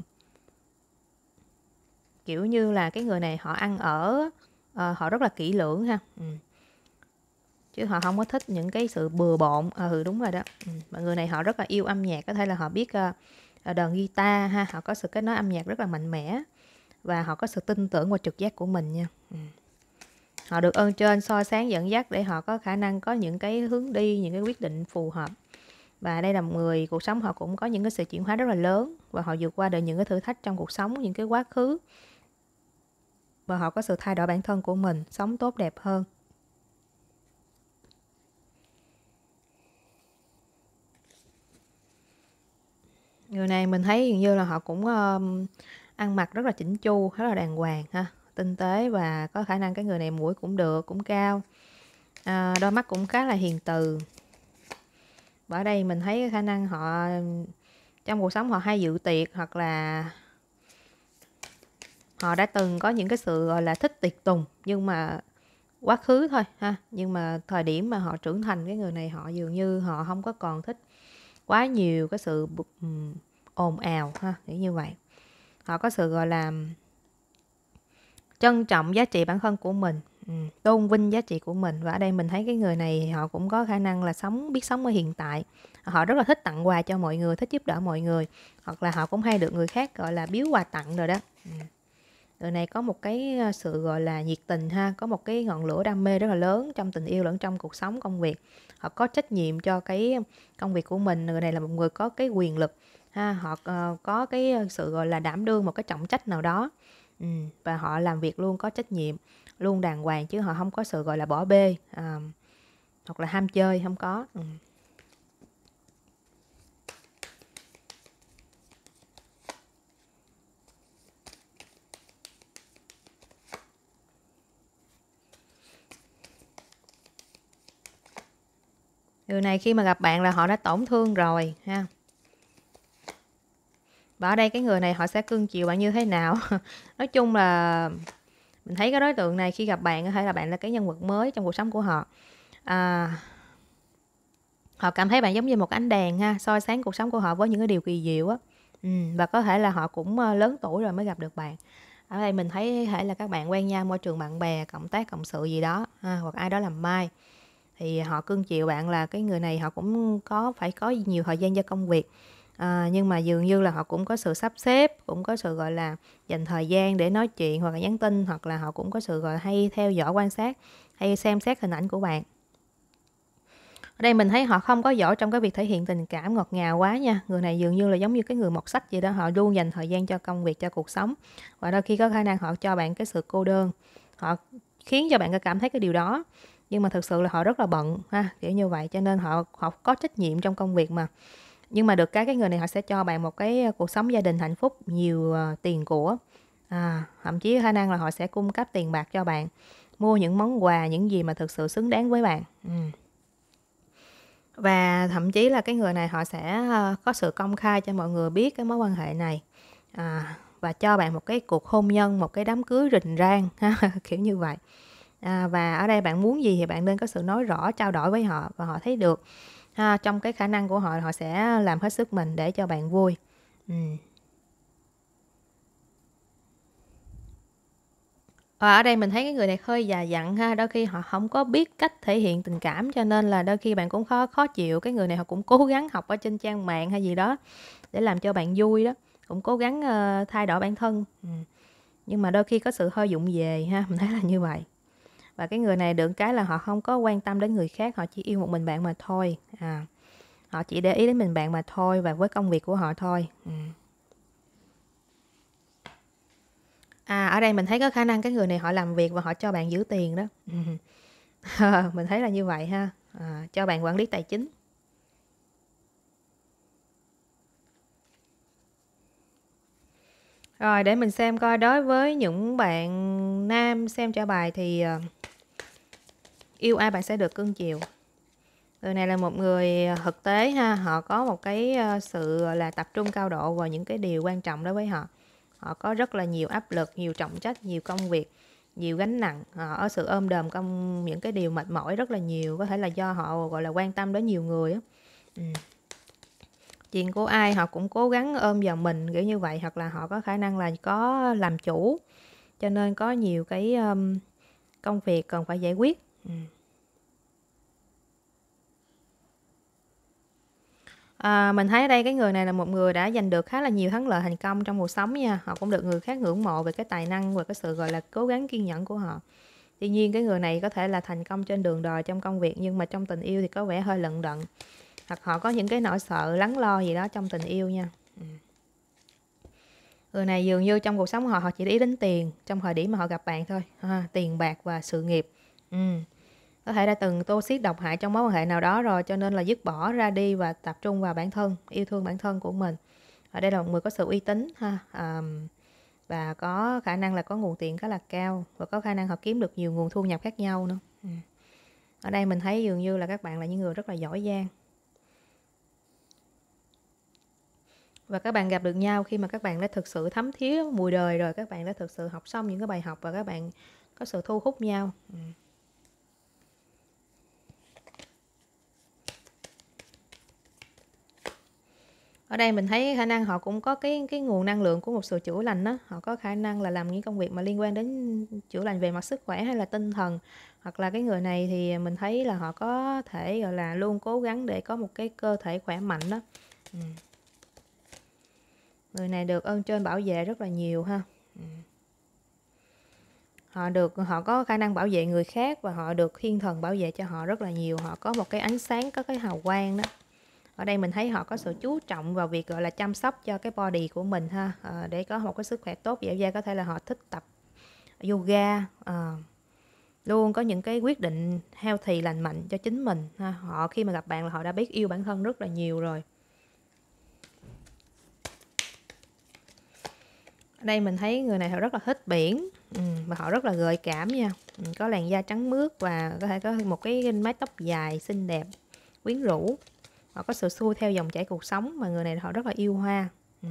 kiểu như là cái người này họ ăn ở uh, họ rất là kỹ lưỡng ha ừ chứ họ không có thích những cái sự bừa bộn à, ừ đúng rồi đó ừ. mọi người này họ rất là yêu âm nhạc có thể là họ biết uh, ờ, ờ, đờn guitar ha họ có sự kết nối âm nhạc rất là mạnh mẽ và họ có sự tin tưởng và trực giác của mình nha ừ. họ được ơn trên soi sáng dẫn dắt để họ có khả năng có những cái hướng đi những cái quyết định phù hợp và đây là một người cuộc sống họ cũng có những cái sự chuyển hóa rất là lớn và họ vượt qua được những cái thử thách trong cuộc sống những cái quá khứ và họ có sự thay đổi bản thân của mình sống tốt đẹp hơn người này mình thấy dường như là họ cũng um, ăn mặc rất là chỉnh chu rất là đàng hoàng ha tinh tế và có khả năng cái người này mũi cũng được cũng cao à, đôi mắt cũng khá là hiền từ và ở đây mình thấy khả năng họ trong cuộc sống họ hay dự tiệc hoặc là họ đã từng có những cái sự gọi là thích tiệc tùng nhưng mà quá khứ thôi ha nhưng mà thời điểm mà họ trưởng thành cái người này họ dường như họ không có còn thích quá nhiều cái sự ồn ào ha nghĩ như vậy họ có sự gọi là trân trọng giá trị bản thân của mình tôn vinh giá trị của mình và ở đây mình thấy cái người này họ cũng có khả năng là sống biết sống ở hiện tại họ rất là thích tặng quà cho mọi người thích giúp đỡ mọi người hoặc là họ cũng hay được người khác gọi là biếu quà tặng rồi đó người này có một cái ờ, sự gọi là nhiệt tình ha có một cái ngọn lửa đam mê rất là lớn trong tình yêu lẫn trong cuộc sống công việc họ có trách nhiệm cho cái công việc của mình người này là một người có cái quyền lực ha họ uh, có cái ờ, sự gọi là đảm đương một cái trọng trách nào đó ừ. và họ làm việc luôn có trách nhiệm luôn đàng hoàng chứ họ không có sự gọi là bỏ bê à, hoặc là ham chơi không có ừ. Điều này khi mà gặp bạn là họ đã tổn thương rồi ha. Và ở đây cái người này họ sẽ cưng chiều bạn như thế nào? Nói chung là mình thấy cái đối tượng này khi gặp bạn có thể là bạn là cái nhân vật mới trong cuộc sống của họ. À, họ cảm thấy bạn giống như một ánh đèn ha, soi sáng cuộc sống của họ với những cái điều kỳ diệu á. Ừ, và có thể là họ cũng ờ, lớn tuổi rồi mới gặp được bạn ở đây mình thấy thể là các bạn quen nhau môi trường bạn bè cộng tác cộng sự gì đó ha, hoặc ai đó làm mai thì họ cưng chịu bạn là cái người này họ cũng có phải có nhiều thời gian cho công việc à, nhưng mà dường như là họ cũng có sự sắp xếp cũng có sự gọi là dành thời gian để nói chuyện hoặc là nhắn tin hoặc là họ cũng có sự gọi hay theo dõi quan sát hay xem xét hình ảnh của bạn ở đây mình thấy họ không có giỏi trong cái việc thể hiện tình cảm ngọt ngào quá nha người này dường như là giống như cái người mọt sách vậy đó họ luôn dành thời gian cho công việc cho cuộc sống và đôi khi có khả năng họ cho bạn cái sự cô đơn họ khiến cho bạn cảm thấy cái điều đó nhưng mà thực sự là họ rất là bận ha kiểu như vậy cho nên họ họ có trách nhiệm trong công việc mà nhưng mà được cái cái người này họ sẽ cho bạn một cái ờ, cuộc sống gia đình hạnh phúc nhiều uh, tiền của à, thậm chí khả năng là họ sẽ cung cấp tiền bạc cho bạn mua những món quà những gì mà thực sự xứng đáng với bạn ừ. và thậm chí là cái người này họ sẽ uh, có sự công khai cho mọi người biết cái mối quan hệ này à, và cho bạn một cái cuộc hôn nhân một cái đám cưới rình rang ha, kiểu như vậy à, và ở đây bạn muốn gì thì bạn nên có sự nói rõ trao đổi với họ và họ thấy được à, trong cái khả năng của họ họ sẽ làm hết sức mình để cho bạn vui ừ. À, ở đây mình thấy cái người này hơi già dặn ha đôi khi họ không có biết cách thể hiện tình cảm cho nên là đôi khi bạn cũng khó khó chịu cái người này họ cũng cố gắng học ở trên trang mạng hay gì đó để làm cho bạn vui đó cũng cố gắng uh, thay đổi bản thân ừ. nhưng mà đôi khi có sự hơi dụng về ha mình thấy là như vậy và cái người này được cái là họ không có quan tâm đến người khác họ chỉ yêu một mình bạn mà thôi à họ chỉ để ý đến mình bạn mà thôi và với công việc của họ thôi ừ. à ở đây mình thấy có khả năng cái người này họ làm việc và họ cho bạn giữ tiền đó ừ. mình thấy là như vậy ha à, cho bạn quản lý tài chính Rồi để mình xem coi đối với những bạn nam xem trả bài thì ờ, yêu ai bạn sẽ được cưng chiều người này là một người thực tế ha họ có một cái ờ, sự là tập trung cao độ vào những cái điều quan trọng đối với họ họ có rất là nhiều áp lực nhiều trọng trách nhiều công việc nhiều gánh nặng họ ở sự ôm đờm công những cái điều mệt mỏi rất là nhiều có thể là do họ gọi là quan tâm đến nhiều người á ừ. chuyện của ai họ cũng cố gắng ôm vào mình kiểu như vậy hoặc là họ có khả năng là có làm chủ cho nên có nhiều cái um, công việc cần phải giải quyết À, mình thấy ở đây cái người này là một người đã giành được khá là nhiều thắng lợi thành công trong cuộc sống nha. Họ cũng được người khác ngưỡng mộ về cái tài năng và cái sự gọi là cố gắng kiên nhẫn của họ. Tuy nhiên cái người này có thể là thành công trên đường đời trong công việc nhưng mà trong tình yêu thì có vẻ hơi lận đận. Hoặc họ có những cái nỗi sợ, lắng lo gì đó trong tình yêu nha. Ừ. Người này dường như trong cuộc sống họ họ chỉ để ý đến tiền trong thời điểm mà họ gặp bạn thôi. Ha, tiền bạc và sự nghiệp. Ừ có thể đã từng tô xiết độc hại trong mối quan hệ nào đó rồi cho nên là dứt bỏ ra đi và tập trung vào bản thân yêu thương bản thân của mình ở đây là một người có sự uy tín ha um, và có khả năng là có nguồn tiền khá là cao và có khả năng họ kiếm được nhiều nguồn thu nhập khác nhau nữa ừ. ở đây mình thấy dường như là các bạn là những người rất là giỏi giang và các bạn gặp được nhau khi mà các bạn đã thực sự thấm thía mùi đời rồi các bạn đã thực sự học xong những cái bài học và các bạn có sự thu hút nhau ừ. ở đây mình thấy khả năng họ cũng có cái cái nguồn năng lượng của một sự chữa lành đó họ có khả năng là làm những công việc mà liên quan đến chữa lành về mặt sức khỏe hay là tinh thần hoặc là cái người này thì mình thấy là họ có thể gọi là luôn cố gắng để có một cái cơ thể khỏe mạnh đó ừ. người này được ơn trên bảo vệ rất là nhiều ha ừ. họ được họ có khả năng bảo vệ người khác và họ được thiên thần bảo vệ cho họ rất là nhiều họ có một cái ánh sáng có cái hào quang đó ở đây mình thấy họ có sự chú trọng vào việc gọi là chăm sóc cho cái body của mình ha à, để có một cái sức khỏe tốt dẻo dai có thể là họ thích tập yoga à, luôn có những cái quyết định heo thì lành mạnh cho chính mình ha họ khi mà gặp bạn là họ đã biết yêu bản thân rất là nhiều rồi ở đây mình thấy người này họ rất là thích biển ừ, và họ rất là gợi cảm nha ừ, có làn da trắng mướt và có thể có một cái mái tóc dài xinh đẹp quyến rũ họ có sự xua theo dòng chảy cuộc sống mà người này họ rất là yêu hoa ừ.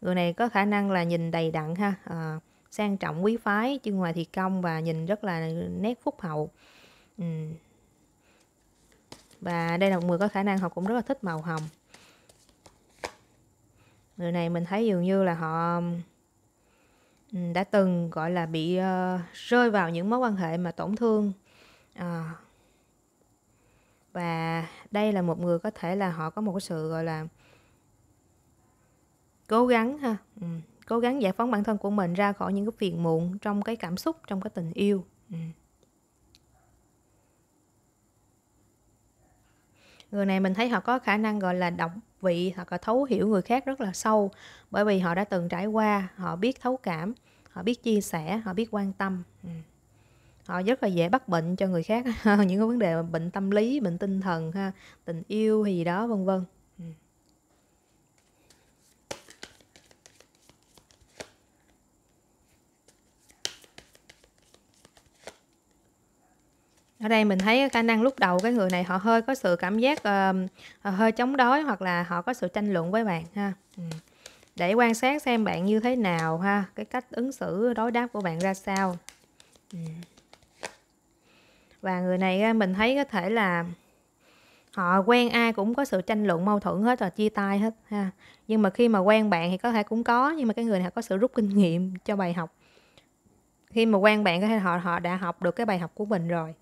người này có khả năng là nhìn đầy đặn ha à, sang trọng quý phái chứ ngoài thì công và nhìn rất là nét phúc hậu ừ. và đây là một người có khả năng họ cũng rất là thích màu hồng người này mình thấy dường như là họ ừ, đã từng gọi là bị uh, rơi vào những mối quan hệ mà tổn thương uh, và đây là một người có thể là họ có một cái sự gọi là cố gắng ha ừ. cố gắng giải phóng bản thân của mình ra khỏi những cái phiền muộn trong cái cảm xúc trong cái tình yêu ừ. người này mình thấy họ có khả năng gọi là đọc vị hoặc là thấu hiểu người khác rất là sâu bởi vì họ đã từng trải qua họ biết thấu cảm họ biết chia sẻ họ biết quan tâm ừ họ rất là dễ bắt bệnh cho người khác những cái vấn đề bệnh tâm lý bệnh tinh thần ha tình yêu gì đó vân vân ừ. ở đây mình thấy khả năng lúc đầu cái người này họ hơi có sự cảm giác uh, hơi chống đối hoặc là họ có sự tranh luận với bạn ha ừ. để quan sát xem bạn như thế nào ha cái cách ứng xử đối đáp của bạn ra sao ừ và người này mình thấy có thể là họ quen ai cũng có sự tranh luận mâu thuẫn hết rồi chia tay hết ha nhưng mà khi mà quen bạn thì có thể cũng có nhưng mà cái người này có sự rút kinh nghiệm cho bài học khi mà quen bạn có thể họ họ đã học được cái bài học của mình rồi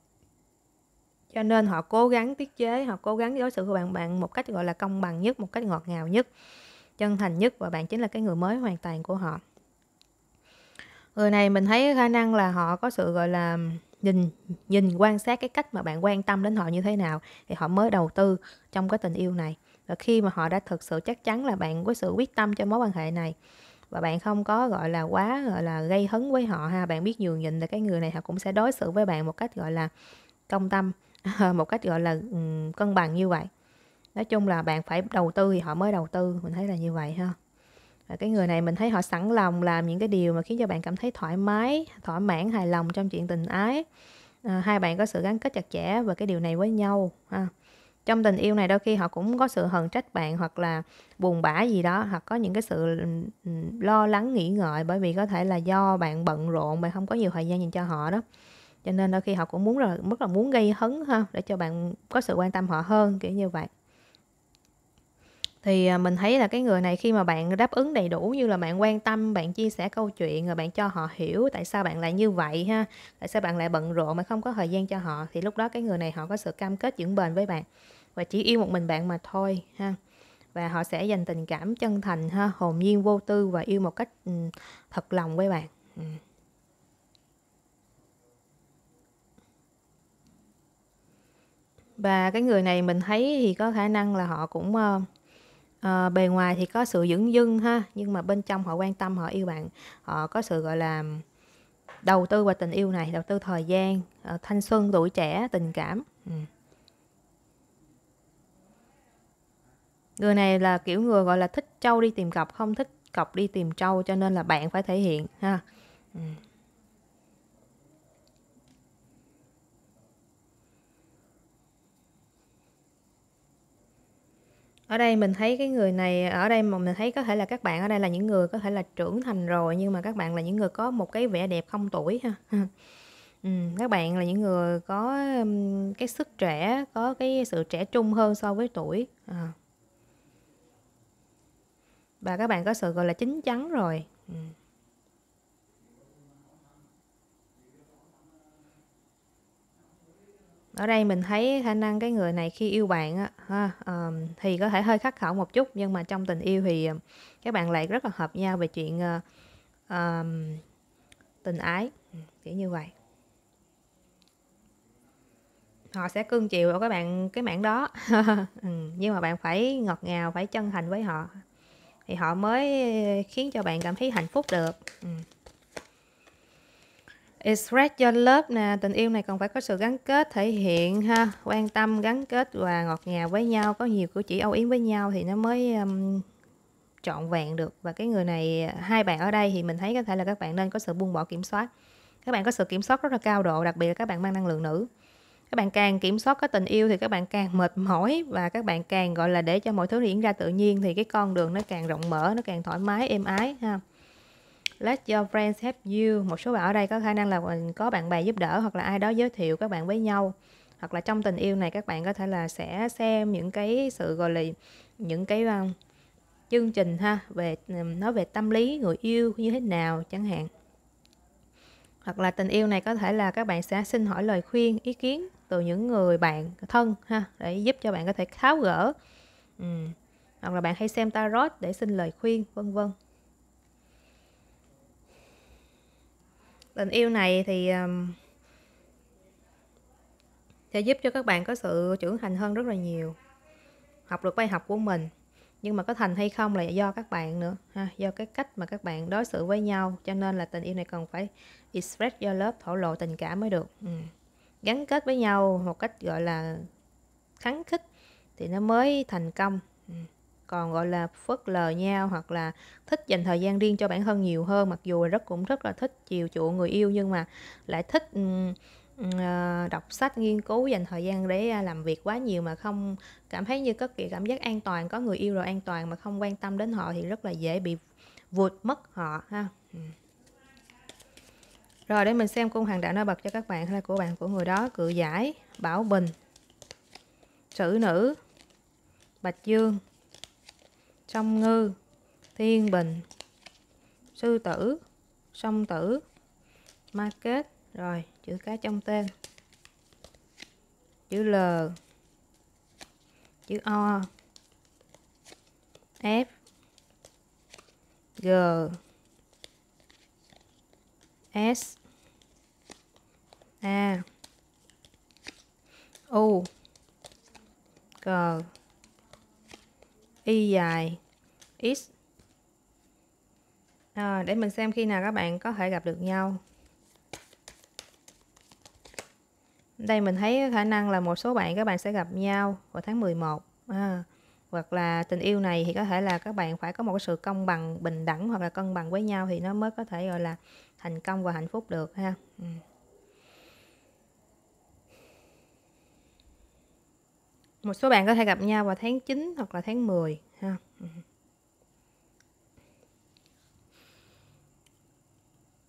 cho nên họ cố gắng tiết chế họ cố gắng đối xử với bạn bạn một cách gọi là công bằng nhất một cách ngọt ngào nhất chân thành nhất và bạn chính là cái người mới hoàn toàn của họ người này mình thấy khả năng là họ có sự gọi là nhìn nhìn quan sát cái cách mà bạn quan tâm đến họ như thế nào thì họ mới đầu tư trong cái tình yêu này và khi mà họ đã thực sự chắc chắn là bạn có sự quyết tâm cho mối quan hệ này và bạn không có gọi là quá gọi là gây hấn với họ ha bạn biết nhường nhịn là cái người này họ cũng sẽ đối xử với bạn một cách gọi là công tâm một cách gọi là cân bằng như vậy nói chung là bạn phải đầu tư thì họ mới đầu tư mình thấy là như vậy ha cái người này mình thấy họ sẵn lòng làm những cái điều mà khiến cho bạn cảm thấy thoải mái thỏa mãn hài lòng trong chuyện tình ái à, hai bạn có sự gắn kết chặt chẽ và cái điều này với nhau ha trong tình yêu này đôi khi họ cũng có sự hờn trách bạn hoặc là buồn bã gì đó hoặc có những cái sự lo lắng nghĩ ngợi bởi vì có thể là do bạn bận rộn bạn không có nhiều thời gian dành cho họ đó cho nên đôi khi họ cũng muốn rất là muốn gây hấn ha để cho bạn có sự quan tâm họ hơn kiểu như vậy thì à, mình thấy là cái người này khi mà bạn đáp ứng đầy đủ như là bạn quan tâm bạn chia sẻ câu chuyện rồi bạn cho họ hiểu tại sao bạn lại như vậy ha tại sao bạn lại bận rộn mà không có thời gian cho họ thì lúc đó cái người này họ có sự cam kết vững bền với bạn và chỉ yêu một mình bạn mà thôi ha và họ sẽ dành tình cảm chân thành ha hồn nhiên vô tư và yêu một cách ừ, thật lòng với bạn ừ. và cái người này mình thấy thì có khả năng là họ cũng ờ, à, bề ngoài thì có sự dưỡng dưng ha nhưng mà bên trong họ quan tâm họ yêu bạn họ có sự gọi là đầu tư vào tình yêu này đầu tư thời gian à, thanh xuân tuổi trẻ tình cảm ừ. người này là kiểu người gọi là thích trâu đi tìm cọc không thích cọc đi tìm trâu cho nên là bạn phải thể hiện ha ừ. Ở đây mình thấy cái người này ở đây mà mình thấy có thể là các bạn ở đây là những người có thể là trưởng thành rồi nhưng mà các bạn là những người có một cái vẻ đẹp không tuổi ha. ừ, các bạn là những người có cái sức trẻ, có cái sự trẻ trung hơn so với tuổi. À. Và các bạn có sự gọi là chín chắn rồi. Ừ. ở đây mình thấy khả năng cái người này khi yêu bạn á, ha, um, thì có thể hơi khắc khẩu một chút nhưng mà trong tình yêu thì các bạn lại rất là hợp nhau về chuyện uh, um, tình ái ừ, kiểu như vậy họ sẽ cưng chiều ở các bạn cái mạng đó ừ, nhưng mà bạn phải ngọt ngào phải chân thành với họ thì họ mới khiến cho bạn cảm thấy hạnh phúc được ừ. Express cho lớp nè, tình yêu này còn phải có sự gắn kết, thể hiện ha, quan tâm, gắn kết và ngọt ngào với nhau, có nhiều cử chỉ âu yếm với nhau thì nó mới um, trọn vẹn được. Và cái người này, hai bạn ở đây thì mình thấy có thể là các bạn nên có sự buông bỏ kiểm soát. Các bạn có sự kiểm soát rất là cao độ, đặc biệt là các bạn mang năng lượng nữ. Các bạn càng kiểm soát cái tình yêu thì các bạn càng mệt mỏi và các bạn càng gọi là để cho mọi thứ diễn ra tự nhiên thì cái con đường nó càng rộng mở, nó càng thoải mái, êm ái ha. Let your friends help you. Một số bạn ở đây có khả năng là mình có bạn bè giúp đỡ hoặc là ai đó giới thiệu các bạn với nhau. Hoặc là trong tình yêu này các bạn có thể là sẽ xem những cái sự gọi là những cái um, chương trình ha về nói về tâm lý người yêu như thế nào chẳng hạn. Hoặc là tình yêu này có thể là các bạn sẽ xin hỏi lời khuyên, ý kiến từ những người bạn thân ha để giúp cho bạn có thể tháo gỡ. Ừ. Hoặc là bạn hay xem tarot để xin lời khuyên vân vân. tình yêu này thì um, sẽ giúp cho các bạn có sự trưởng thành hơn rất là nhiều học được bài học của mình nhưng mà có thành hay không là do các bạn nữa ha do cái cách mà các bạn đối xử với nhau cho nên là tình yêu này cần phải express your love thổ lộ tình cảm mới được ừ. gắn kết với nhau một cách gọi là kháng khích thì nó mới thành công còn gọi là phớt lờ nhau hoặc là thích dành thời gian riêng cho bản thân nhiều hơn mặc dù rất cũng rất là thích chiều chuộng người yêu nhưng mà lại thích um, đọc sách nghiên cứu dành thời gian để à, làm việc quá nhiều mà không cảm thấy như có kiểu cảm giác an toàn có người yêu rồi an toàn mà không quan tâm đến họ thì rất là dễ bị vượt mất họ ha rồi để mình xem cung hoàng đạo nó bật cho các bạn hay là của bạn của người đó cự giải bảo bình sử nữ bạch dương sông ngư thiên bình sư tử sông tử market rồi chữ cái trong tên chữ l chữ o f g s a u G, y dài is à, ờ, để mình xem khi nào các bạn có thể gặp được nhau đây mình thấy khả năng là một số bạn các bạn sẽ gặp nhau vào tháng 11 à, hoặc là tình yêu này thì có thể là các bạn phải có một sự công bằng bình đẳng hoặc là cân bằng với nhau thì nó mới có thể gọi là thành công và hạnh phúc được ha ừ. một số bạn có thể gặp nhau vào tháng 9 hoặc là tháng 10